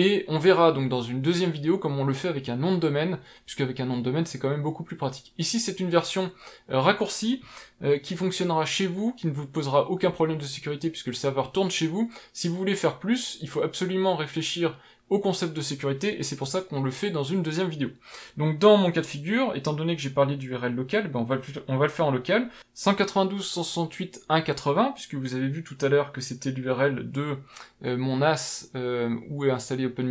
Et on verra donc dans une deuxième vidéo comment on le fait avec un nom de domaine, puisque avec un nom de domaine c'est quand même beaucoup plus pratique. Ici c'est une version euh, raccourcie euh, qui fonctionnera chez vous, qui ne vous posera aucun problème de sécurité puisque le serveur tourne chez vous. Si vous voulez faire plus, il faut absolument réfléchir au concept de sécurité, et c'est pour ça qu'on le fait dans une deuxième vidéo. Donc dans mon cas de figure, étant donné que j'ai parlé d'URL local, ben on, va le, faire en local, 192, puisque vous avez vu tout à l'heure que c'était l'URL de euh, mon NAS euh, où est installé Open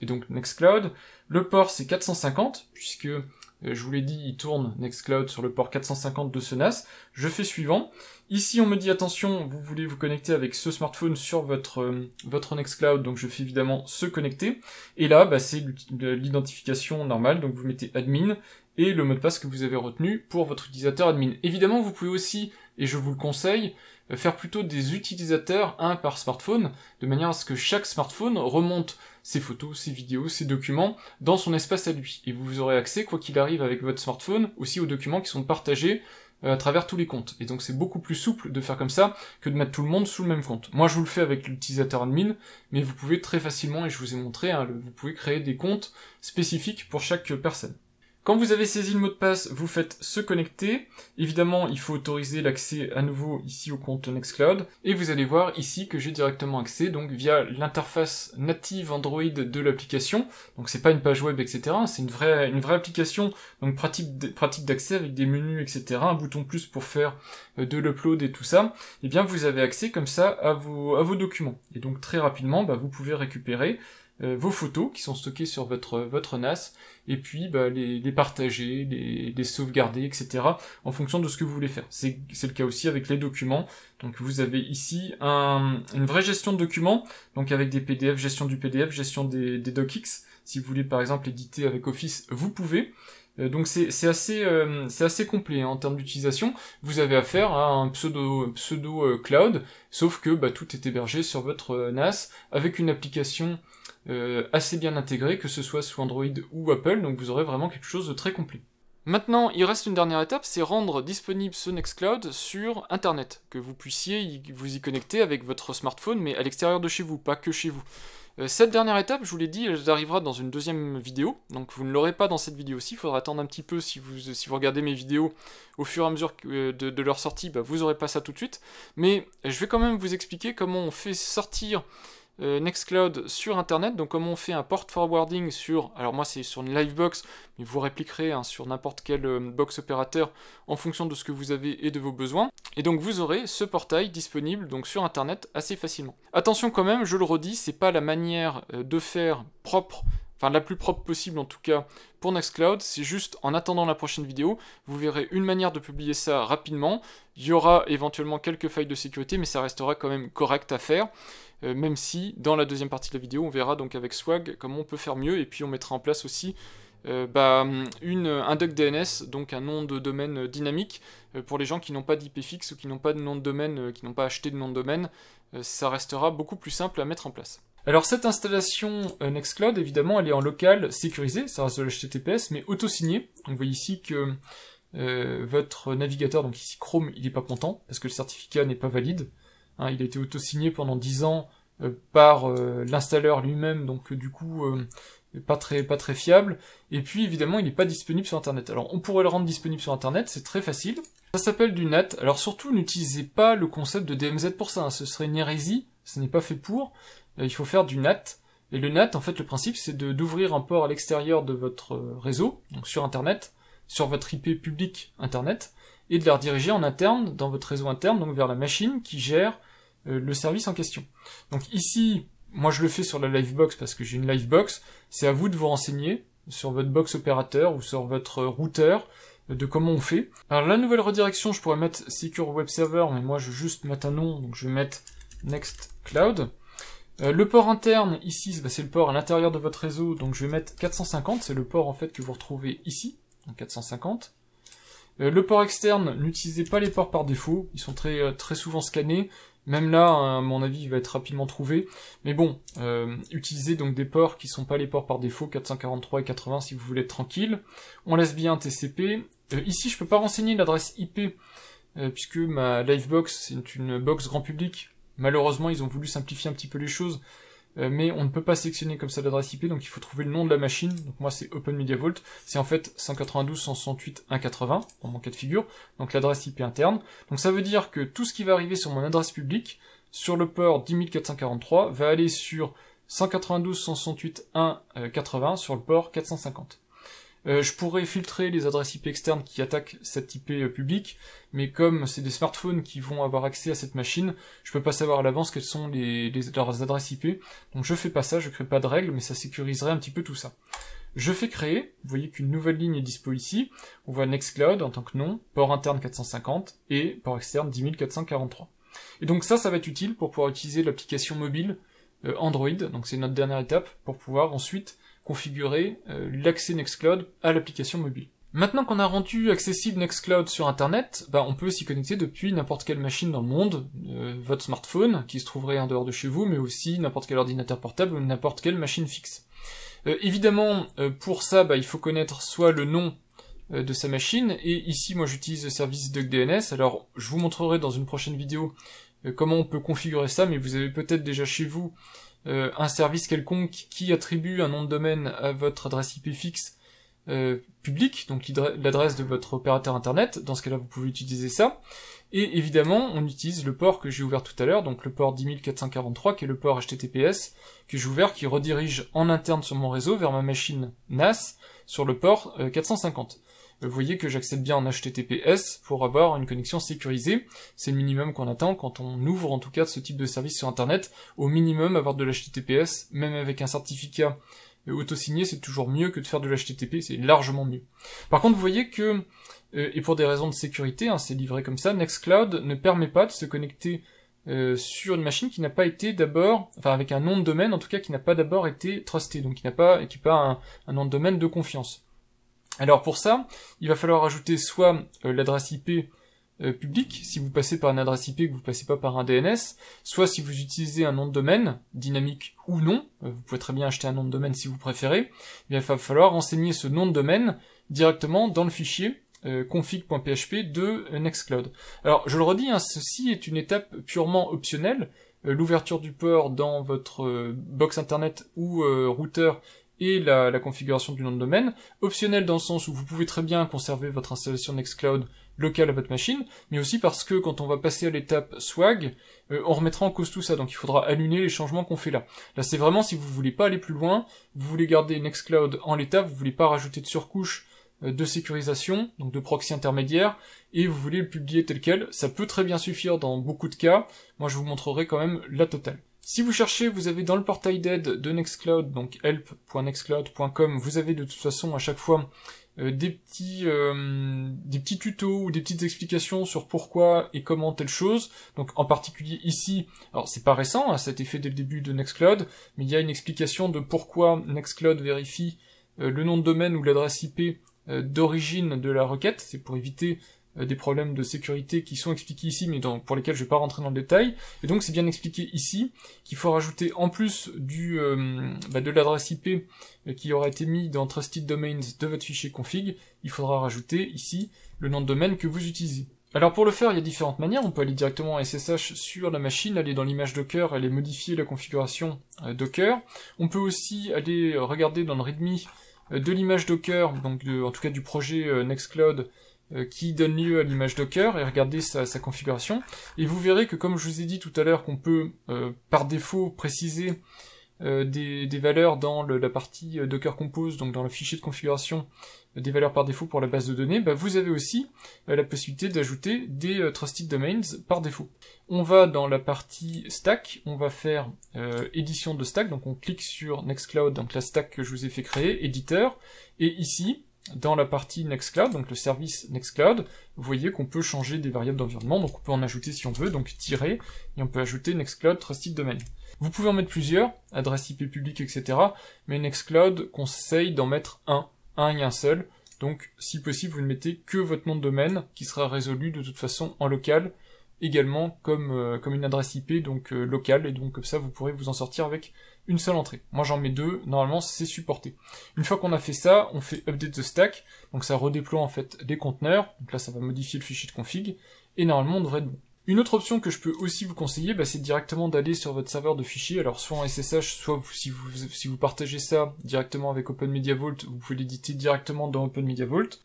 et donc Nextcloud, le port c'est 450, puisque euh, je vous l'ai dit, il tourne Nextcloud sur le port 450 de ce NAS. Je fais suivant. Ici, on me dit attention, vous voulez vous connecter avec ce smartphone sur votre euh, votre Nextcloud, donc je fais évidemment se connecter. Et là, bah, c'est l'identification normale, donc vous mettez admin et le mot de passe que vous avez retenu pour votre utilisateur admin. Évidemment, vous pouvez aussi, et je vous le conseille, euh, faire plutôt des utilisateurs, un par smartphone, de manière à ce que chaque smartphone remonte ses photos, ses vidéos, ses documents dans son espace à lui. Et vous aurez accès, quoi qu'il arrive avec votre smartphone, aussi aux documents qui sont partagés euh, à travers tous les comptes. Et donc c'est beaucoup plus souple de faire comme ça que de mettre tout le monde sous le même compte. Moi je vous le fais avec l'utilisateur admin, mais vous pouvez très facilement, et je vous ai montré, hein, vous pouvez créer des comptes spécifiques pour chaque personne. Quand vous avez saisi le mot de passe, vous faites se connecter. Évidemment, il faut autoriser l'accès à nouveau ici au compte Nextcloud. Et vous allez voir ici que j'ai directement accès donc via l'interface native Android de l'application. Donc c'est pas une page web, etc. C'est une vraie, une vraie application, donc pratique, pratique d'accès avec des menus, etc. Un bouton plus pour faire euh, de l'upload et tout ça. Et eh bien vous avez accès comme ça à vos, à vos documents. Et donc très rapidement, bah, vous pouvez récupérer euh, vos photos qui sont stockées sur votre, votre NAS, et puis bah, les, les, partager, les, sauvegarder, etc., en fonction de ce que vous voulez faire. C'est le cas aussi avec les documents. Donc vous avez ici un, une vraie gestion de documents, donc avec des PDF, gestion du PDF, gestion des, des docx. Si vous voulez par exemple éditer avec Office, vous pouvez. Euh, donc c'est assez, euh, assez complet hein, en termes d'utilisation. Vous avez affaire à un pseudo, pseudo euh, cloud, sauf que bah, tout est hébergé sur votre NAS avec une application assez bien intégrée, que ce soit sous Android ou Apple, donc vous aurez vraiment quelque chose de très complet. Maintenant, il reste une dernière étape, c'est rendre disponible ce Nextcloud sur Internet, que vous puissiez vous y connecter avec votre smartphone, mais à l'extérieur de chez vous, pas que chez vous. Euh, cette dernière étape, je vous l'ai dit, elle arrivera dans une deuxième vidéo, donc vous ne l'aurez pas dans cette vidéo-ci, il faudra attendre un petit peu si vous, si vous regardez mes vidéos au fur et à mesure euh, de, leur sortie, bah, vous n'aurez pas ça tout de suite, mais je vais quand même vous expliquer comment on fait sortir euh, Nextcloud sur Internet. Donc comme on fait un port forwarding sur, alors moi c'est sur une Livebox, mais vous répliquerez hein, sur n'importe quel euh, box opérateur en fonction de ce que vous avez et de vos besoins. Et donc vous aurez ce portail disponible donc sur Internet assez facilement. Attention quand même, je le redis, c'est pas la manière euh, de faire propre enfin la plus propre possible en tout cas pour Nextcloud, c'est juste en attendant la prochaine vidéo, vous verrez une manière de publier ça rapidement, il y aura éventuellement quelques failles de sécurité, mais ça restera quand même correct à faire, euh, même si dans la deuxième partie de la vidéo, on verra donc avec Swag comment on peut faire mieux, et puis on mettra en place aussi euh, bah, un duck DNS, donc un nom de domaine euh, dynamique, pour les gens qui n'ont pas d'IP fixe ou qui n'ont pas de nom de domaine, qui n'ont pas acheté de nom de domaine, ça restera beaucoup plus simple à mettre en place. Alors cette installation Nextcloud, évidemment, elle est en local sécurisé, ça reste de l'HTTPS, mais auto signé On voit ici que votre navigateur, donc ici Chrome, il n'est pas content, parce que le certificat n'est pas valide. Hein, il a été auto-signé pendant 10 ans euh, par euh, l'installeur lui-même, donc euh, du coup euh, pas très pas très fiable. Et puis évidemment, il n'est pas disponible sur Internet. Alors on pourrait le rendre disponible sur Internet, c'est très facile. Ça s'appelle du NAT. Alors surtout, n'utilisez pas le concept de DMZ pour ça. Hein. Ce serait une hérésie. Ce n'est pas fait pour. il faut faire du NAT. Et le NAT, en fait, le principe, c'est d'ouvrir un port à l'extérieur de votre réseau, donc sur Internet, sur votre IP public Internet, et de la rediriger en interne, dans votre réseau interne, donc vers la machine qui gère euh, le service en question. Donc ici, moi je le fais sur la Livebox parce que j'ai une Livebox, c'est à vous de vous renseigner sur votre box opérateur ou sur votre routeur de comment on fait. Alors la nouvelle redirection, je pourrais mettre Secure Web Server, mais moi je vais juste mettre un nom, donc je vais mettre Next Cloud. Euh, le port interne, ici, bah, c'est le port à l'intérieur de votre réseau, donc je vais mettre 450, c'est le port en fait que vous retrouvez ici, donc 450. Euh, le port externe, n'utilisez pas les ports par défaut, ils sont très, très souvent scannés, même là, hein, à mon avis, il va être rapidement trouvé. Mais bon, euh, utilisez donc des ports qui ne sont pas les ports par défaut, 443 et 80 si vous voulez être tranquille. On laisse bien TCP. Euh, ici, je peux pas renseigner l'adresse IP, euh, puisque ma Livebox, c'est une box grand public. Malheureusement, ils ont voulu simplifier un petit peu les choses. Euh, mais on ne peut pas sélectionner comme ça l'adresse IP, donc il faut trouver le nom de la machine. Donc moi c'est OpenMediaVault, c'est en fait 192.168.1.80 en mon cas de figure, donc l'adresse IP interne. Donc ça veut dire que tout ce qui va arriver sur mon adresse publique, sur le port 10443, va aller sur 192.168.1.80 sur le port 450. Euh, je pourrais filtrer les adresses IP externes qui attaquent cette IP euh, publique, mais comme c'est des smartphones qui vont avoir accès à cette machine, je ne peux pas savoir à l'avance quelles sont les, leurs adresses IP. Donc je fais pas ça, je crée pas de règles, mais ça sécuriserait un petit peu tout ça. Je fais créer, vous voyez qu'une nouvelle ligne est dispo ici, on voit Nextcloud en tant que nom, port interne 450 et port externe 10443. Et donc ça, ça va être utile pour pouvoir utiliser l'application mobile euh, Android, donc c'est notre dernière étape, pour pouvoir ensuite configurer euh, l'accès Nextcloud à l'application mobile. Maintenant qu'on a rendu accessible Nextcloud sur Internet, bah, on peut s'y connecter depuis n'importe quelle machine dans le monde, euh, votre smartphone qui se trouverait en dehors de chez vous, mais aussi n'importe quel ordinateur portable ou n'importe quelle machine fixe. Euh, évidemment, pour ça, bah, il faut connaître soit le nom de sa machine, et ici moi j'utilise le service DNS. alors je vous montrerai dans une prochaine vidéo comment on peut configurer ça, mais vous avez peut-être déjà chez vous euh, un service quelconque qui attribue un nom de domaine à votre adresse IP fixe euh, publique, donc l'adresse de votre opérateur internet, dans ce cas-là vous pouvez utiliser ça. Et évidemment, on utilise le port que j'ai ouvert tout à l'heure, donc le port 10443 qui est le port HTTPS que j'ai ouvert qui redirige en interne sur mon réseau vers ma machine NAS sur le port 450. Euh, vous voyez que j'accède bien en HTTPS pour avoir une connexion sécurisée. C'est le minimum qu'on attend quand on ouvre en tout cas ce type de service sur Internet. Au minimum, avoir de l'HTTPS, même avec un certificat autosigné, c'est toujours mieux que de faire de l'HTTP, c'est largement mieux. Par contre, vous voyez que, euh, et pour des raisons de sécurité, hein, c'est livré comme ça, Nextcloud ne permet pas de se connecter euh, sur une machine qui n'a pas été d'abord, enfin avec un nom de domaine en tout cas qui n'a pas d'abord été trusté, donc qui n'a pas, qui pas un, nom de domaine de confiance. Alors pour ça, il va falloir ajouter soit euh, l'adresse IP euh, publique, si vous passez par une adresse IP que vous passez pas par un DNS, soit si vous utilisez un nom de domaine, dynamique ou non, euh, vous pouvez très bien acheter un nom de domaine si vous préférez, il va falloir renseigner ce nom de domaine directement dans le fichier config.php de Nextcloud. Alors je le redis, hein, ceci est une étape purement optionnelle, l'ouverture du port dans votre box internet ou routeur et la, la, configuration du nom de domaine, optionnel dans le sens où vous pouvez très bien conserver votre installation Nextcloud locale à votre machine, mais aussi parce que quand on va passer à l'étape swag, euh, on remettra en cause tout ça, donc il faudra allumer les changements qu'on fait là. Là c'est vraiment si vous voulez pas aller plus loin, vous voulez garder Nextcloud en l'état, vous voulez pas rajouter de surcouche euh, de sécurisation, donc de proxy intermédiaire, et vous voulez le publier tel quel, ça peut très bien suffire dans beaucoup de cas, moi je vous montrerai quand même la totale. Si vous cherchez, vous avez dans le portail d'aide de Nextcloud, donc help.nextcloud.com, vous avez de toute façon à chaque fois euh, des petits euh, des petits tutos ou des petites explications sur pourquoi et comment telle chose. Donc en particulier ici, alors c'est pas récent, à hein, ça a fait dès le début de Nextcloud, mais il y a une explication de pourquoi Nextcloud vérifie euh, le nom de domaine ou l'adresse IP d'origine de la requête, c'est pour éviter euh, des problèmes de sécurité qui sont expliqués ici, mais pour lesquels je ne vais pas rentrer dans le détail. Et donc c'est bien expliqué ici qu'il faut rajouter en plus du, euh, bah, de l'adresse IP euh, qui aura été mise dans Trusted Domains de votre fichier config, il faudra rajouter ici le nom de domaine que vous utilisez. Alors pour le faire, il y a différentes manières. On peut aller directement en SSH sur la machine, aller dans l'image Docker, aller modifier la configuration Docker. On peut aussi aller regarder dans le README de l'image Docker, donc en tout cas du projet Nextcloud, euh, qui donne lieu à l'image Docker et regardez sa, configuration. Et vous verrez que comme je vous ai dit tout à l'heure qu'on peut euh, par défaut préciser euh, des, valeurs dans la partie Docker Compose, donc dans le fichier de configuration, des valeurs par défaut pour la base de données, bah, vous avez aussi la possibilité d'ajouter des Trusted Domains par défaut. On va dans la partie Stack, on va faire édition de Stack, donc on clique sur Nextcloud, donc la Stack que je vous ai fait créer, éditeur, et ici, dans la partie Nextcloud, donc le service Nextcloud, vous voyez qu'on peut changer des variables d'environnement, donc on peut en ajouter si on veut, donc tirer, et on peut ajouter Nextcloud Trusted Domain. Vous pouvez en mettre plusieurs, adresse IP publique, etc. Mais Nextcloud conseille d'en mettre un, un et un seul. Donc, si possible, vous ne mettez que votre nom de domaine, qui sera résolu de toute façon en local, également comme, euh, comme une adresse IP donc euh, locale et donc comme ça vous pourrez vous en sortir avec une seule entrée. Moi j'en mets deux, normalement c'est supporté. Une fois qu'on a fait ça, on fait update the stack, donc ça redéploie en fait les conteneurs, donc là ça va modifier le fichier de config, et normalement on devrait être bon. Une autre option que je peux aussi vous conseiller, bah, c'est directement d'aller sur votre serveur de fichiers, alors soit en SSH, soit si, vous, si vous partagez ça directement avec Open vous pouvez l'éditer directement dans Open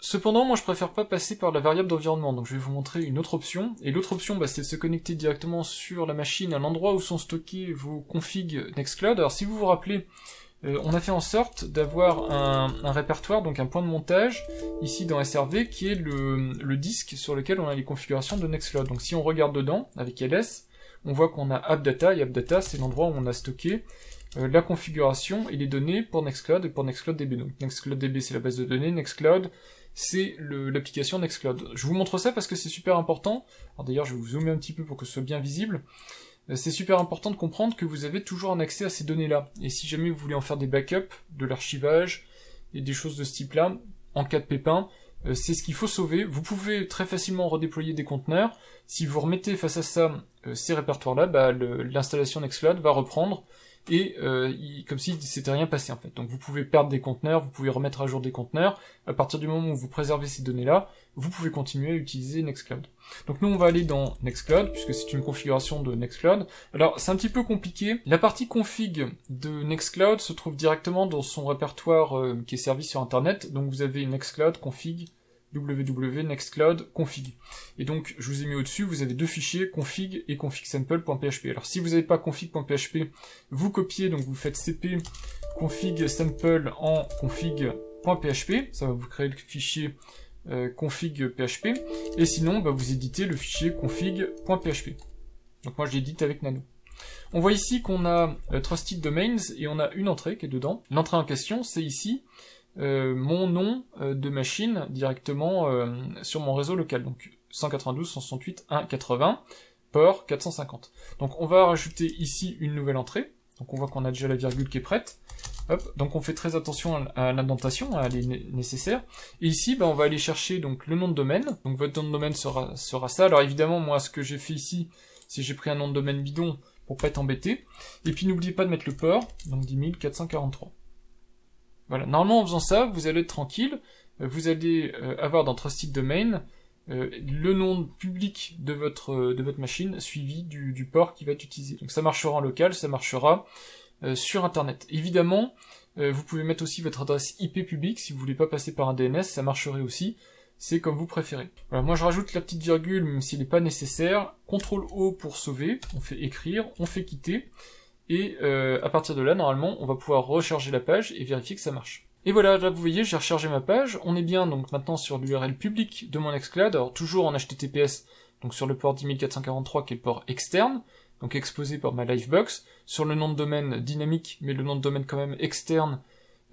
Cependant, moi je préfère pas passer par la variable d'environnement, donc je vais vous montrer une autre option. Et l'autre option, bah, c'est de se connecter directement sur la machine à l'endroit où sont stockés vos configs Nextcloud. Alors si vous vous rappelez, euh, on a fait en sorte d'avoir un, répertoire, donc un point de montage, ici dans SRV, qui est le, disque sur lequel on a les configurations de Nextcloud. Donc si on regarde dedans, avec ls, on voit qu'on a AppData, et AppData, c'est l'endroit où on a stocké euh, la configuration et les données pour Nextcloud et pour Nextcloud DB. Donc Nextcloud DB, c'est la base de données, Nextcloud, c'est l'application Nextcloud. Je vous montre ça parce que c'est super important. d'ailleurs, je vais vous zoomer un petit peu pour que ce soit bien visible c'est super important de comprendre que vous avez toujours un accès à ces données-là. Et si jamais vous voulez en faire des backups, de l'archivage et des choses de ce type-là, en cas de pépin, euh, c'est ce qu'il faut sauver. Vous pouvez très facilement redéployer des conteneurs. Si vous remettez face à ça euh, ces répertoires-là, bah, l'installation Nextcloud va reprendre et euh, comme si c'était rien passé en fait. Donc vous pouvez perdre des conteneurs, vous pouvez remettre à jour des conteneurs. À partir du moment où vous préservez ces données-là, vous pouvez continuer à utiliser Nextcloud. Donc nous on va aller dans Nextcloud puisque c'est une configuration de Nextcloud. Alors c'est un petit peu compliqué. La partie config de Nextcloud se trouve directement dans son répertoire euh, qui est servi sur internet. Donc vous avez Nextcloud config www.nextcloud.config config. Et donc, je vous ai mis au-dessus, vous avez deux fichiers, config et config-sample.php. Alors, si vous n'avez pas config.php, vous copiez, donc vous faites cp config-sample en config.php, ça va vous créer le fichier euh, config.php, et sinon, bah, vous éditez le fichier config.php. Donc moi, je l'édite avec Nano. On voit ici qu'on a euh, Trusted Domains et on a une entrée qui est dedans. L'entrée en question, c'est ici euh, mon nom euh, de machine directement euh, sur mon réseau local. Donc 192, 168, 180, port 450. Donc on va rajouter ici une nouvelle entrée. Donc on voit qu'on a déjà la virgule qui est prête. Hop. Donc on fait très attention à l'indentation, elle est nécessaire. Et ici, ben on va aller chercher donc le nom de domaine. Donc votre nom de domaine sera, sera ça. Alors évidemment, moi ce que j'ai fait ici, c'est j'ai pris un nom de domaine bidon pour pas être embêté. Et puis n'oubliez pas de mettre le port, donc 10443. Normalement, en faisant ça, vous allez être tranquille. Euh, vous allez euh, avoir dans Trusted Domain euh, le nom public de votre, de votre machine suivi du, port qui va être utilisé. Donc ça marchera en local, ça marchera sur Internet. Évidemment, vous pouvez mettre aussi votre adresse IP publique si vous voulez pas passer par un DNS, ça marcherait aussi. C'est comme vous préférez. moi je rajoute la petite virgule, même s'il n'est pas nécessaire. CTRL O pour sauver, on fait écrire, on fait quitter. Et euh, à partir de là, normalement, on va pouvoir recharger la page et vérifier que ça marche. Et voilà, là vous voyez, j'ai rechargé ma page. On est bien donc maintenant sur l'URL publique de mon Nextcloud. alors toujours en HTTPS, donc sur le port 10443 qui est le port externe, donc exposé par ma Livebox, sur le nom de domaine dynamique, mais le nom de domaine quand même externe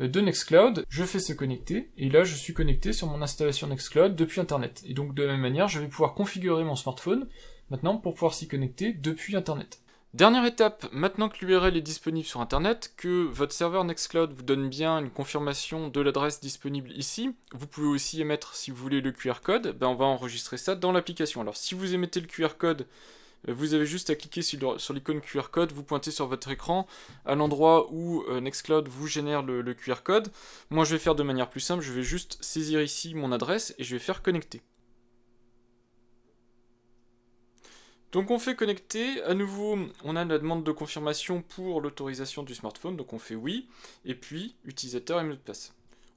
euh, de Nextcloud, je fais se connecter, et là je suis connecté sur mon installation Nextcloud depuis Internet. Et donc de la même manière, je vais pouvoir configurer mon smartphone maintenant pour pouvoir s'y connecter depuis Internet. Dernière étape, maintenant que l'URL est disponible sur Internet, que votre serveur Nextcloud vous donne bien une confirmation de l'adresse disponible ici, vous pouvez aussi émettre, si vous voulez, le QR code, ben on va enregistrer ça dans l'application. Alors si vous émettez le QR code, euh, vous avez juste à cliquer sur l'icône QR code, vous pointez sur votre écran à l'endroit où euh, Nextcloud vous génère le QR code. Moi je vais faire de manière plus simple, je vais juste saisir ici mon adresse et je vais faire connecter. Donc on fait connecter, à nouveau on a la demande de confirmation pour l'autorisation du smartphone, donc on fait oui, et puis utilisateur et mot de passe.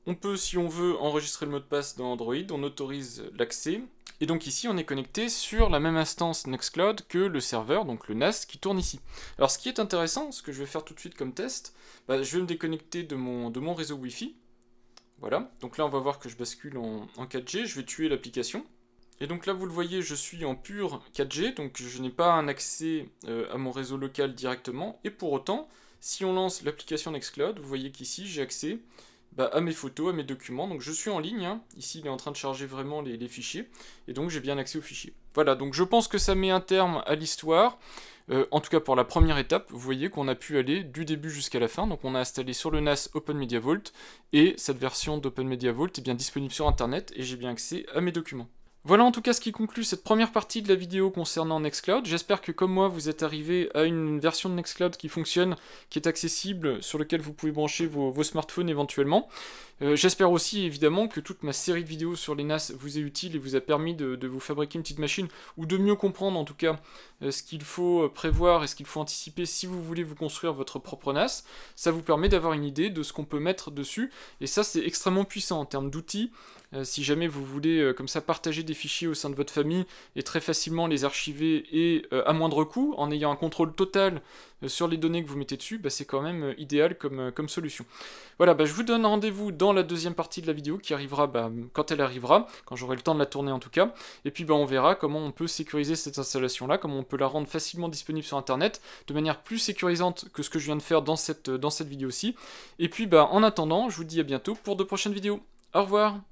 On peut, si on veut, enregistrer le mot de passe dans Android, on autorise l'accès, et donc ici on est connecté sur la même instance Nextcloud que le serveur, donc le NAS, qui tourne ici. Alors ce qui est intéressant, ce que je vais faire tout de suite comme test, bah, je vais me déconnecter de mon, réseau Wi-Fi, voilà, donc là on va voir que je bascule en 4G, je vais tuer l'application, et donc là, vous le voyez, je suis en pur 4G, donc je n'ai pas un accès euh, à mon réseau local directement. Et pour autant, si on lance l'application Nextcloud, vous voyez qu'ici, j'ai accès bah, à mes photos, à mes documents. Donc je suis en ligne, hein. ici il est en train de charger vraiment les, fichiers, et donc j'ai bien accès aux fichiers. Voilà, donc je pense que ça met un terme à l'histoire. Euh, en tout cas pour la première étape, vous voyez qu'on a pu aller du début jusqu'à la fin. Donc on a installé sur le NAS Open et cette version d'Open est bien disponible sur Internet et j'ai bien accès à mes documents. Voilà en tout cas ce qui conclut cette première partie de la vidéo concernant Nextcloud. J'espère que comme moi vous êtes arrivé à une version de Nextcloud qui fonctionne, qui est accessible, sur laquelle vous pouvez brancher vos, smartphones éventuellement. Euh, j'espère aussi évidemment que toute ma série de vidéos sur les NAS vous est utile et vous a permis de, vous fabriquer une petite machine ou de mieux comprendre en tout cas euh, ce qu'il faut euh, prévoir et ce qu'il faut anticiper si vous voulez vous construire votre propre NAS. Ça vous permet d'avoir une idée de ce qu'on peut mettre dessus et ça c'est extrêmement puissant en termes d'outils, euh, si jamais vous voulez euh, comme ça partager des fichiers au sein de votre famille et très facilement les archiver et euh, à moindre coût, en ayant un contrôle total sur les données que vous mettez dessus, bah, c'est quand même idéal comme, comme solution. Voilà, bah, je vous donne rendez-vous dans la deuxième partie de la vidéo qui arrivera bah, quand elle arrivera, quand j'aurai le temps de la tourner en tout cas, et puis on verra comment on peut sécuriser cette installation-là, comment on peut la rendre facilement disponible sur Internet, de manière plus sécurisante que ce que je viens de faire dans cette, dans cette vidéo-ci. Et puis en attendant, je vous dis à bientôt pour de prochaines vidéos. Au revoir